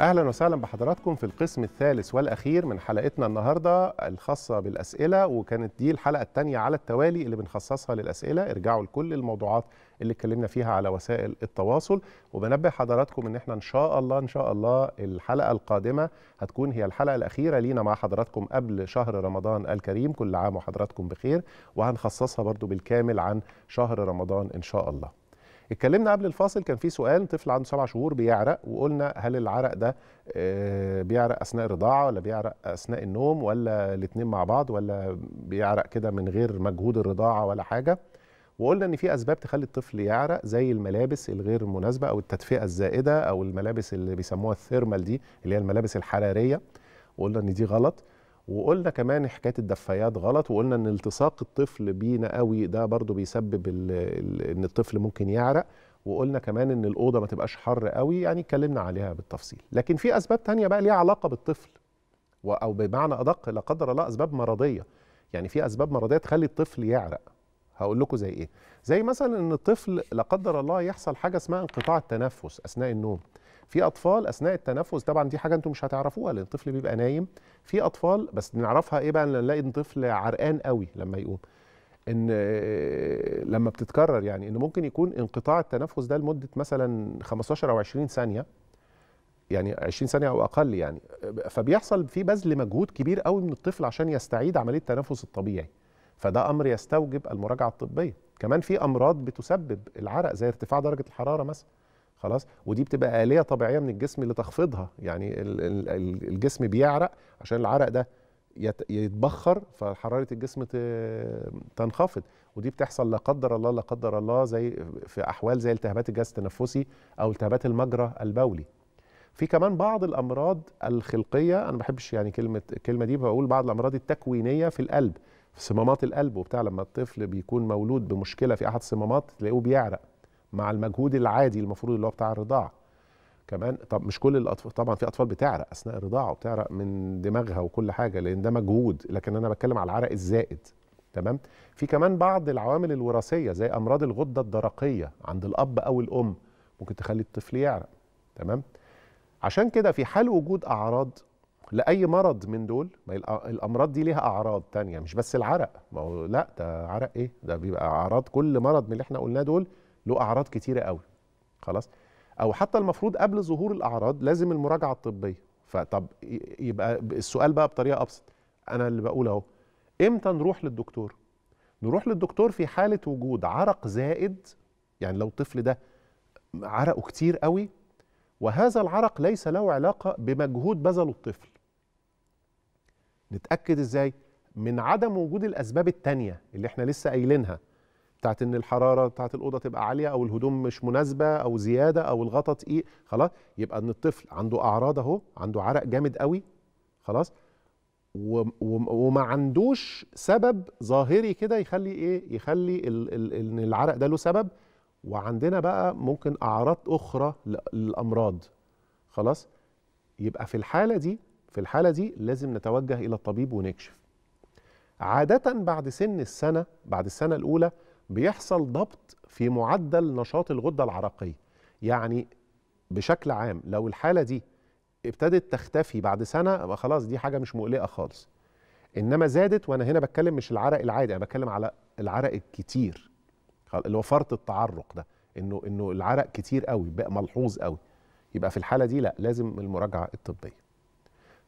اهلا وسهلا بحضراتكم في القسم الثالث والاخير من حلقتنا النهارده الخاصه بالاسئله وكانت دي الحلقه الثانيه على التوالي اللي بنخصصها للاسئله ارجعوا لكل الموضوعات اللي اتكلمنا فيها على وسائل التواصل وبنبه حضراتكم ان احنا ان شاء الله ان شاء الله الحلقه القادمه هتكون هي الحلقه الاخيره لينا مع حضراتكم قبل شهر رمضان الكريم كل عام وحضراتكم بخير وهنخصصها برضو بالكامل عن شهر رمضان ان شاء الله اتكلمنا قبل الفاصل كان في سؤال طفل عنده سبع شهور بيعرق وقلنا هل العرق ده آه، بيعرق اثناء الرضاعه ولا بيعرق اثناء النوم ولا الاثنين مع بعض ولا بيعرق كده من غير مجهود الرضاعه ولا حاجه وقلنا ان في اسباب تخلي الطفل يعرق زي الملابس الغير مناسبه او التدفئه الزائده او الملابس اللي بيسموها الثيرمال دي اللي هي الملابس الحراريه وقلنا ان دي غلط وقلنا كمان حكايه الدفايات غلط وقلنا ان التصاق الطفل بينا قوي ده برضو بيسبب الـ الـ ان الطفل ممكن يعرق وقلنا كمان ان الاوضه ما تبقاش حر قوي يعني اتكلمنا عليها بالتفصيل لكن في اسباب تانية بقى ليها علاقه بالطفل او بمعنى ادق لا قدر الله اسباب مرضيه يعني في اسباب مرضيه تخلي الطفل يعرق هقول لكم زي ايه زي مثلا ان الطفل لا قدر الله يحصل حاجه اسمها انقطاع التنفس اثناء النوم في اطفال اثناء التنفس طبعا دي حاجه انتم مش هتعرفوها لان الطفل بيبقى نايم في اطفال بس بنعرفها ايه بقى نلاقي الطفل عرقان قوي لما يقوم ان آه، لما بتتكرر يعني ان ممكن يكون انقطاع التنفس ده لمده مثلا 15 او 20 ثانيه يعني 20 ثانيه او اقل يعني فبيحصل في بذل مجهود كبير قوي من الطفل عشان يستعيد عمليه التنفس الطبيعي فده امر يستوجب المراجعه الطبيه كمان في امراض بتسبب العرق زي ارتفاع درجه الحراره مثلا خلاص ودي بتبقى آلية طبيعية من الجسم لتخفيضها يعني الجسم بيعرق عشان العرق ده يتبخر فحرارة الجسم تنخفض ودي بتحصل لا قدر الله لا قدر الله زي في أحوال زي التهابات الجهاز التنفسي أو التهابات المجرى البولي في كمان بعض الامراض الخلقيه انا ما بحبش يعني كلمه الكلمه دي بقول بعض الامراض التكوينيه في القلب في صمامات القلب وبتاع لما الطفل بيكون مولود بمشكله في احد الصمامات تلاقيه بيعرق مع المجهود العادي المفروض اللي هو بتاع الرضاعه كمان طب مش كل الاطفال طبعا في اطفال بتعرق اثناء الرضاعه وبتعرق من دماغها وكل حاجه لان ده مجهود لكن انا بتكلم على العرق الزائد تمام في كمان بعض العوامل الوراثيه زي امراض الغده الدرقيه عند الاب او الام ممكن تخلي الطفل يعرق تمام عشان كده في حال وجود اعراض لاي مرض من دول ما الامراض دي ليها اعراض تانية مش بس العرق ما هو لا ده عرق ايه ده بيبقى اعراض كل مرض من اللي احنا قلناه دول له اعراض كتيره قوي خلاص او حتى المفروض قبل ظهور الاعراض لازم المراجعه الطبيه فطب يبقى السؤال بقى بطريقه ابسط انا اللي بقول اهو امتى نروح للدكتور نروح للدكتور في حاله وجود عرق زائد يعني لو الطفل ده عرقه كتير قوي وهذا العرق ليس له علاقه بمجهود بذل الطفل نتاكد ازاي من عدم وجود الاسباب التانيه اللي احنا لسه قايلينها بتاعت ان الحراره بتاعت الاوضه تبقى عاليه او الهدوم مش مناسبه او زياده او الغطا تقيل خلاص يبقى ان الطفل عنده اعراض اهو عنده عرق جامد قوي خلاص وما عندوش سبب ظاهري كده يخلي ايه يخلي ان العرق ده له سبب وعندنا بقى ممكن اعراض اخرى للامراض خلاص يبقى في الحاله دي في الحاله دي لازم نتوجه الى الطبيب ونكشف عاده بعد سن السنه بعد السنه الاولى بيحصل ضبط في معدل نشاط الغده العرقيه يعني بشكل عام لو الحاله دي ابتدت تختفي بعد سنه يبقى خلاص دي حاجه مش مقلقه خالص انما زادت وانا هنا بتكلم مش العرق العادي انا بتكلم على العرق الكتير اللي هو فرط التعرق ده انه انه العرق كتير قوي بقى ملحوظ قوي يبقى في الحاله دي لا لازم المراجعه الطبيه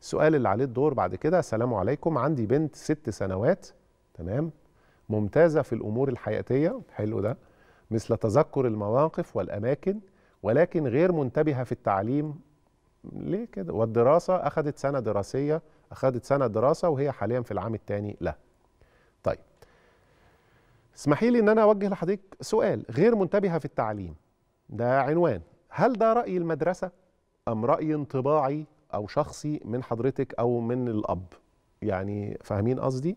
السؤال اللي عليه الدور بعد كده السلام عليكم عندي بنت ست سنوات تمام ممتازة في الأمور الحياتية حلو ده مثل تذكر المواقف والأماكن ولكن غير منتبهة في التعليم ليه كده والدراسة أخذت سنة دراسية أخذت سنة دراسة وهي حاليا في العام الثاني لا طيب اسمحي لي أن أنا أوجه لحضرتك سؤال غير منتبهة في التعليم ده عنوان هل ده رأي المدرسة أم رأي انطباعي أو شخصي من حضرتك أو من الأب يعني فاهمين قصدي؟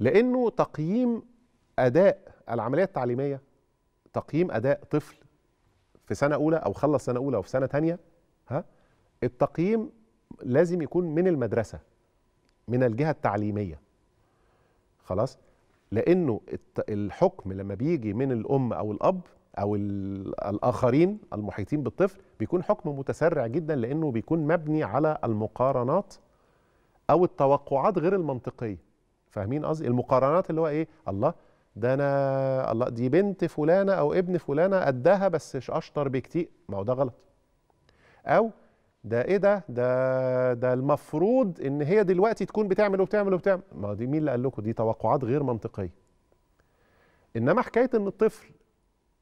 لانه تقييم اداء العمليه التعليميه تقييم اداء طفل في سنه اولى او خلص سنه اولى وفي سنه ثانيه ها التقييم لازم يكون من المدرسه من الجهه التعليميه خلاص لانه الحكم لما بيجي من الام او الاب او الاخرين المحيطين بالطفل بيكون حكم متسرع جدا لانه بيكون مبني على المقارنات او التوقعات غير المنطقيه فاهمين قصدي المقارنات اللي هو ايه الله ده انا الله دي بنت فلانه او ابن فلانه قدها بس اشطر بكتير ما هو ده غلط او ده ايه ده ده ده المفروض ان هي دلوقتي تكون بتعمل وبتعمل وبتعمل ما دي مين اللي قال لكم دي توقعات غير منطقيه انما حكايه ان الطفل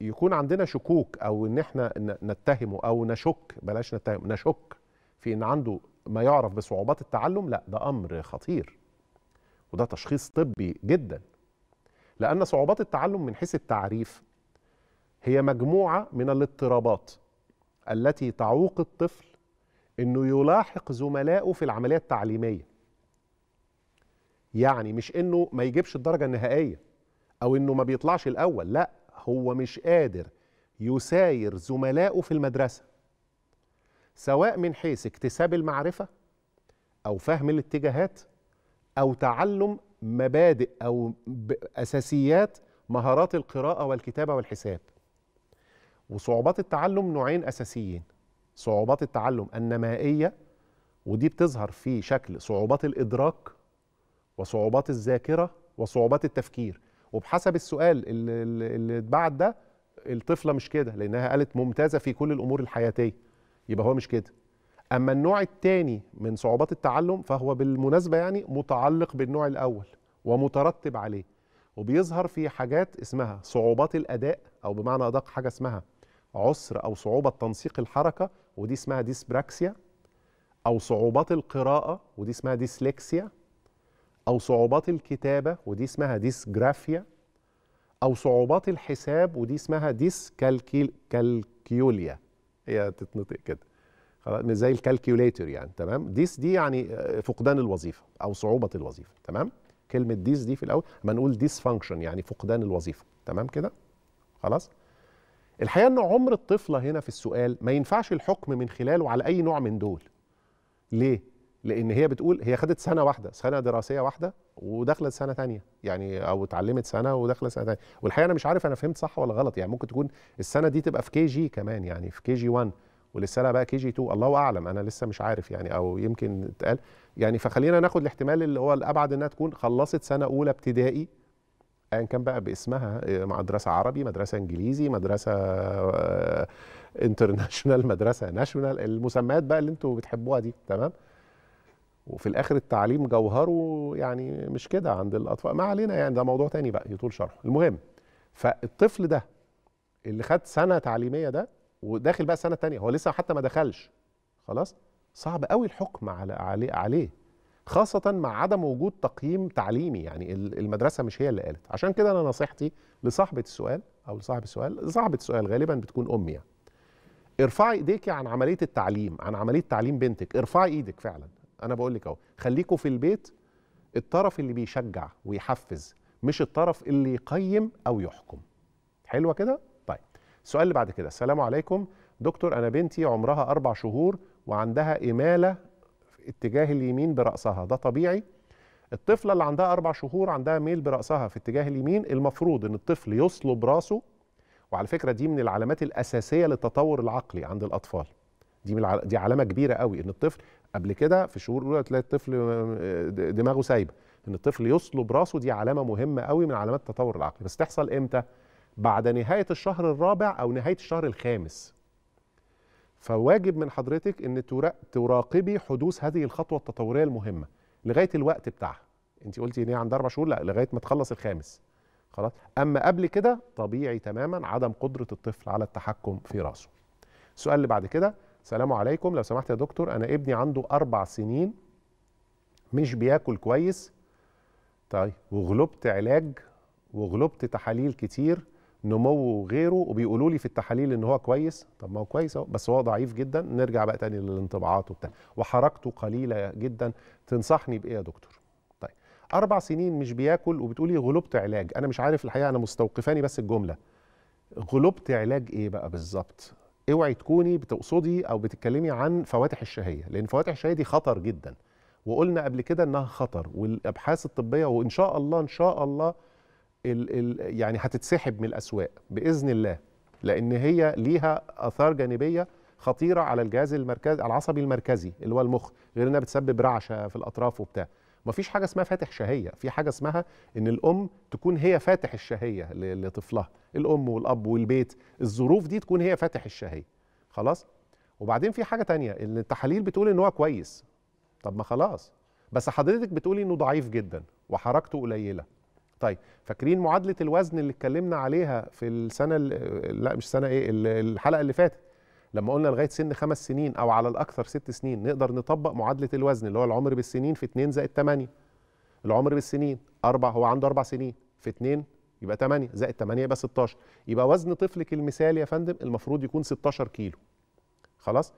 يكون عندنا شكوك او ان احنا نتهمه او نشك بلاش نتهم نشك في ان عنده ما يعرف بصعوبات التعلم لا ده امر خطير وده تشخيص طبي جدا لأن صعوبات التعلم من حيث التعريف هي مجموعة من الاضطرابات التي تعوق الطفل أنه يلاحق زملائه في العملية التعليمية يعني مش أنه ما يجيبش الدرجة النهائية أو أنه ما بيطلعش الأول لا هو مش قادر يساير زملائه في المدرسة سواء من حيث اكتساب المعرفة أو فهم الاتجاهات أو تعلم مبادئ أو أساسيات مهارات القراءة والكتابة والحساب وصعوبات التعلم نوعين أساسيين صعوبات التعلم النمائية ودي بتظهر في شكل صعوبات الإدراك وصعوبات الذاكرة وصعوبات التفكير وبحسب السؤال اللي اتبعت ده الطفلة مش كده لأنها قالت ممتازة في كل الأمور الحياتية يبقى هو مش كده اما النوع الثاني من صعوبات التعلم فهو بالمناسبه يعني متعلق بالنوع الاول ومترتب عليه وبيظهر في حاجات اسمها صعوبات الاداء او بمعنى ادق حاجه اسمها عسر او صعوبه تنسيق الحركه ودي اسمها ديسبراكسيا او صعوبات القراءه ودي اسمها ديسلكسيا او صعوبات الكتابه ودي اسمها ديسجرافيا او صعوبات الحساب ودي اسمها ديسكالكيوليا هي تتنطق كده زي الكالكيوليتر يعني تمام ديس دي يعني آه، فقدان الوظيفه او صعوبه الوظيفه تمام كلمه ديس دي في الاول ما نقول ديس فانكشن يعني فقدان الوظيفه تمام كده خلاص الحقيقه ان عمر الطفله هنا في السؤال ما ينفعش الحكم من خلاله على اي نوع من دول ليه لان هي بتقول هي خدت سنه واحده سنه دراسيه واحده ودخلت سنه ثانيه يعني او اتعلمت سنه ودخلت سنه ثانيه والحقيقه انا مش عارف انا فهمت صح ولا غلط يعني ممكن تكون السنه دي تبقى في كي جي كمان يعني في كي جي 1 وللسنه بقى كي جي 2 الله اعلم انا لسه مش عارف يعني او يمكن اتقال يعني فخلينا ناخد الاحتمال اللي هو الابعد انها تكون خلصت سنه اولى ابتدائي ايا كان بقى باسمها آه، مدرسه عربي مدرسه انجليزي مدرسه انترناشونال آه، مدرسه ناشونال المسميات بقى اللي انتوا بتحبوها دي تمام وفي الاخر التعليم جوهره يعني مش كده عند الاطفال ما علينا يعني ده موضوع تاني بقى يطول شرحه المهم فالطفل ده اللي خد سنه تعليميه ده وداخل بقى سنه تانية هو لسه حتى ما دخلش خلاص صعب قوي الحكم على عليه عليه خاصة مع عدم وجود تقييم تعليمي يعني المدرسة مش هي اللي قالت عشان كده أنا نصيحتي لصاحبة السؤال أو لصاحب السؤال صاحبة السؤال غالبا بتكون أمي يعني ارفعي ايديكي عن عملية التعليم عن عملية تعليم بنتك ارفعي ايدك فعلا أنا بقول لك أهو خليكوا في البيت الطرف اللي بيشجع ويحفز مش الطرف اللي يقيم أو يحكم حلوة كده السؤال اللي بعد كده السلام عليكم دكتور انا بنتي عمرها اربع شهور وعندها اماله في اتجاه اليمين براسها ده طبيعي الطفله اللي عندها اربع شهور عندها ميل براسها في اتجاه اليمين المفروض ان الطفل يصلب راسه وعلى فكره دي من العلامات الاساسيه للتطور العقلي عند الاطفال دي من دي علامه كبيره قوي ان الطفل قبل كده في الشهور الاولى تلاقي الطفل آه، دماغه سايبه ان الطفل يصلب راسه دي علامه مهمه قوي من علامات التطور العقلي بس تحصل امتى بعد نهاية الشهر الرابع أو نهاية الشهر الخامس فواجب من حضرتك أن تراقبي حدوث هذه الخطوة التطورية المهمة لغاية الوقت بتاعها أنت قلتي إن هي عند أربع شهور لا لغاية ما تخلص الخامس خلاص أما قبل كده طبيعي تماما عدم قدرة الطفل على التحكم في رأسه السؤال اللي بعد كده السلام عليكم لو سمحت يا دكتور أنا ابني عنده أربع سنين مش بياكل كويس طيب وغلبت علاج وغلبت تحاليل كتير نمو وغيره وبيقولوا لي في التحاليل ان هو كويس طب ما هو كويس اهو بس هو ضعيف جدا نرجع بقى تاني للانطباعات وبتاع وحركته قليله جدا تنصحني بايه يا دكتور طيب اربع سنين مش بياكل وبتقولي غلبت علاج انا مش عارف الحقيقه انا مستوقفاني بس الجمله غلبت علاج ايه بقى بالظبط اوعي تكوني بتقصدي او بتتكلمي عن فواتح الشهيه لان فواتح الشهيه دي خطر جدا وقلنا قبل كده انها خطر والابحاث الطبيه وان شاء الله ان شاء الله ال ال يعني هتتسحب من الاسواق باذن الله لان هي ليها اثار جانبيه خطيره على الجهاز المركزي العصبي المركزي اللي هو المخ غير انها بتسبب رعشه في الاطراف وبتاع مفيش حاجه اسمها فاتح شهيه في حاجه اسمها ان الام تكون هي فاتح الشهيه لطفلها الام والاب والبيت الظروف دي تكون هي فاتح الشهيه خلاص وبعدين في حاجه تانية ان التحاليل بتقول ان هو كويس طب ما خلاص بس حضرتك بتقولي انه ضعيف جدا وحركته قليله طيب فاكرين معادله الوزن اللي اتكلمنا عليها في السنه لا مش سنه ايه الحلقه اللي فاتت لما قلنا لغايه سن خمس سنين او على الاكثر ست سنين نقدر نطبق معادله الوزن اللي هو العمر بالسنين في 2 زائد 8 العمر بالسنين اربع هو عنده اربع سنين في 2 يبقى 8 زائد 8 يبقى 16 يبقى وزن طفلك المثالي يا فندم المفروض يكون 16 كيلو خلاص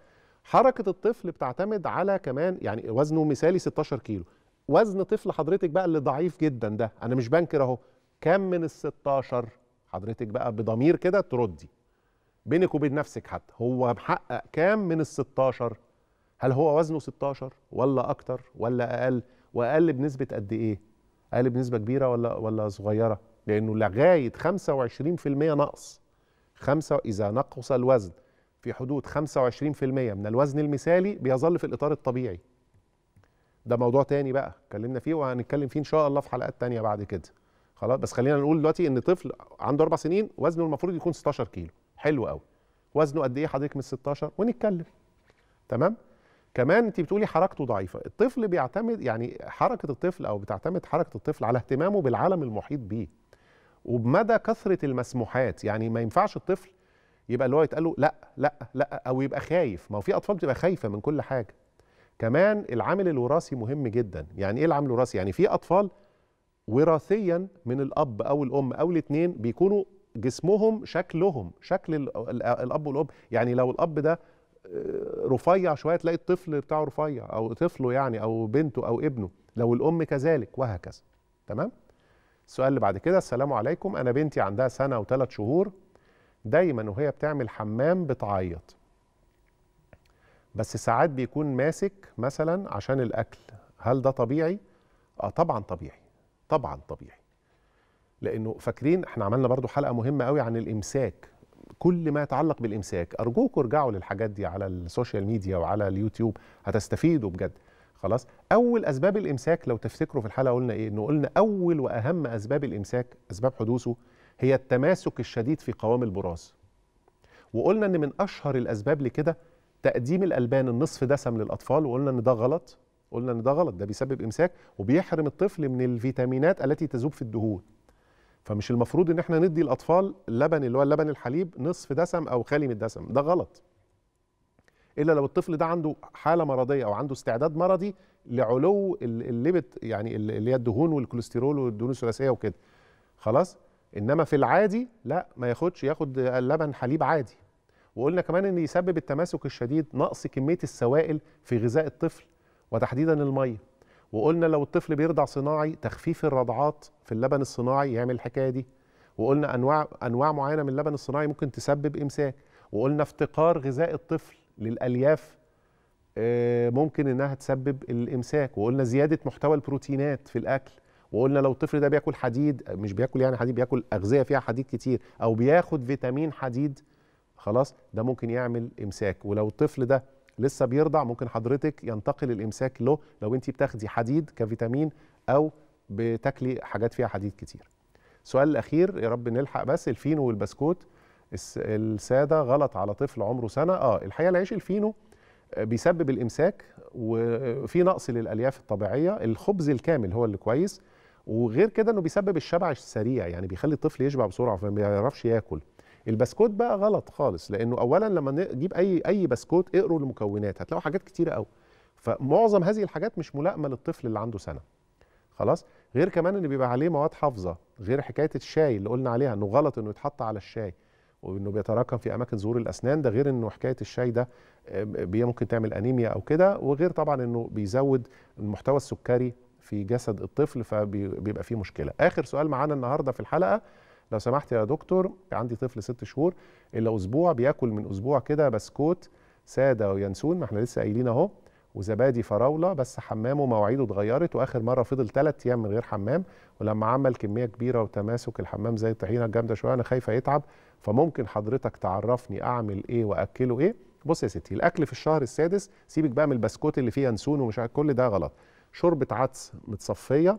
حركه الطفل بتعتمد على كمان يعني وزنه مثالي 16 كيلو وزن طفل حضرتك بقى اللي ضعيف جدا ده انا مش بنكر اهو كام من ال 16 حضرتك بقى بضمير كده تردي بينك وبين نفسك حتى هو محقق كام من ال 16 هل هو وزنه 16 ولا اكتر ولا اقل واقل بنسبه قد ايه اقل بنسبه كبيره ولا ولا صغيره لانه لغايه 25% نقص خمسة اذا نقص الوزن في حدود 25% من الوزن المثالي بيظل في الاطار الطبيعي ده موضوع تاني بقى اتكلمنا فيه وهنتكلم فيه ان شاء الله في حلقات تانية بعد كده خلاص بس خلينا نقول دلوقتي ان طفل عنده اربع سنين وزنه المفروض يكون 16 كيلو حلو قوي وزنه قد ايه حضرتك من 16 ونتكلم تمام كمان انت بتقولي حركته ضعيفه الطفل بيعتمد يعني حركه الطفل او بتعتمد حركه الطفل على اهتمامه بالعالم المحيط بيه وبمدى كثره المسموحات يعني ما ينفعش الطفل يبقى اللي هو يتقال له لا لا لا او يبقى خايف ما هو في اطفال بتبقى خايفه من كل حاجه كمان العامل الوراثي مهم جدا يعني ايه العامل الوراثي يعني في اطفال وراثيا من الاب او الام او الاثنين بيكونوا جسمهم شكلهم شكل الاب والام يعني لو الاب ده آه، رفيع شويه تلاقي الطفل بتاعه رفيع او طفله يعني او بنته او ابنه لو الام كذلك وهكذا تمام السؤال اللي بعد كده السلام عليكم انا بنتي عندها سنه وثلاث شهور دايما وهي بتعمل حمام بتعيط بس ساعات بيكون ماسك مثلا عشان الاكل هل ده طبيعي اه طبعا طبيعي طبعا طبيعي لانه فاكرين احنا عملنا برضو حلقه مهمه قوي عن الامساك كل ما يتعلق بالامساك ارجوكم ارجعوا للحاجات دي على السوشيال ميديا وعلى اليوتيوب هتستفيدوا بجد خلاص اول اسباب الامساك لو تفتكروا في الحلقه قلنا ايه انه قلنا اول واهم اسباب الامساك اسباب حدوثه هي التماسك الشديد في قوام البراز وقلنا ان من اشهر الاسباب لكده تقديم الالبان النصف دسم للاطفال وقلنا ان ده غلط قلنا ان ده غلط ده بيسبب امساك وبيحرم الطفل من الفيتامينات التي تذوب في الدهون فمش المفروض ان احنا ندي الاطفال اللبن اللي هو اللبن الحليب نصف دسم او خالي من الدسم ده غلط الا لو الطفل ده عنده حاله مرضيه او عنده استعداد مرضي لعلو الليبت يعني اللي هي الدهون والكوليسترول والدهون الثلاثيه وكده خلاص انما في العادي لا ما ياخدش ياخد اللبن حليب عادي وقلنا كمان ان يسبب التماسك الشديد نقص كميه السوائل في غذاء الطفل وتحديدا الميه وقلنا لو الطفل بيرضع صناعي تخفيف الرضعات في اللبن الصناعي يعمل الحكايه دي وقلنا انواع انواع معينه من اللبن الصناعي ممكن تسبب امساك وقلنا افتقار غذاء الطفل للالياف آه، ممكن انها تسبب الامساك وقلنا زياده محتوى البروتينات في الاكل وقلنا لو الطفل ده بياكل حديد مش بياكل يعني حديد بياكل اغذيه فيها حديد كتير او بياخد فيتامين حديد خلاص ده ممكن يعمل امساك ولو الطفل ده لسه بيرضع ممكن حضرتك ينتقل الامساك له لو انت بتاخدي حديد كفيتامين او بتاكلي حاجات فيها حديد كتير السؤال الاخير يا رب نلحق بس الفينو والبسكوت الساده غلط على طفل عمره سنه اه الحقيقه العيش الفينو آه، بيسبب الامساك وفي نقص للالياف الطبيعيه الخبز الكامل هو اللي كويس وغير كده انه بيسبب الشبع السريع يعني بيخلي الطفل يشبع بسرعه فما بيعرفش ياكل البسكوت بقى غلط خالص لانه اولا لما نجيب اي اي بسكوت اقروا المكونات هتلاقوا حاجات كتيره قوي فمعظم هذه الحاجات مش ملائمه للطفل اللي عنده سنه خلاص غير كمان ان بيبقى عليه مواد حافظه غير حكايه الشاي اللي قلنا عليها انه غلط انه يتحط على الشاي وانه بيتراكم في اماكن ظهور الاسنان ده غير انه حكايه الشاي ده ممكن تعمل انيميا او كده وغير طبعا انه بيزود المحتوى السكري في جسد الطفل فبيبقى فيه مشكله اخر سؤال معانا النهارده في الحلقه لو سمحت يا دكتور عندي طفل ست شهور الا اسبوع بياكل من اسبوع كده بسكوت ساده وينسون ما احنا لسه قايلين اهو وزبادي فراوله بس حمامه مواعيده اتغيرت واخر مره فضل ثلاث ايام من غير حمام ولما عمل كميه كبيره وتماسك الحمام زي الطحينه الجامده شويه انا خايفه يتعب فممكن حضرتك تعرفني اعمل ايه واكله ايه بص يا ستي الاكل في الشهر السادس سيبك بقى من البسكوت اللي فيه ينسون ومش كل ده غلط شوربه عدس متصفيه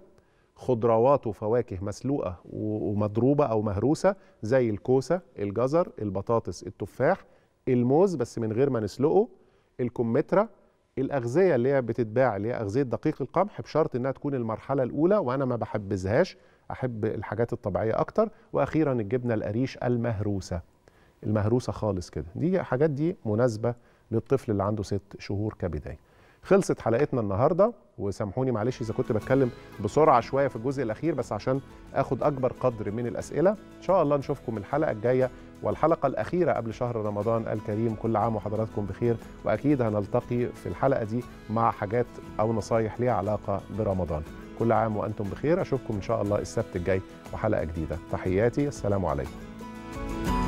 خضروات وفواكه مسلوقه ومضروبه او مهروسه زي الكوسه الجزر البطاطس التفاح الموز بس من غير ما نسلقه الكمثرى الاغذيه اللي هي بتتباع اللي هي اغذيه دقيق القمح بشرط انها تكون المرحله الاولى وانا ما بحبذهاش احب الحاجات الطبيعيه اكتر واخيرا الجبنه القريش المهروسه المهروسه خالص كده دي حاجات دي مناسبه للطفل اللي عنده ست شهور كبدايه خلصت حلقتنا النهارده وسامحوني معلش اذا كنت بتكلم بسرعه شويه في الجزء الاخير بس عشان اخد اكبر قدر من الاسئله ان شاء الله نشوفكم الحلقه الجايه والحلقه الاخيره قبل شهر رمضان الكريم كل عام وحضراتكم بخير واكيد هنلتقي في الحلقه دي مع حاجات او نصايح ليها علاقه برمضان كل عام وانتم بخير اشوفكم ان شاء الله السبت الجاي وحلقه جديده تحياتي السلام عليكم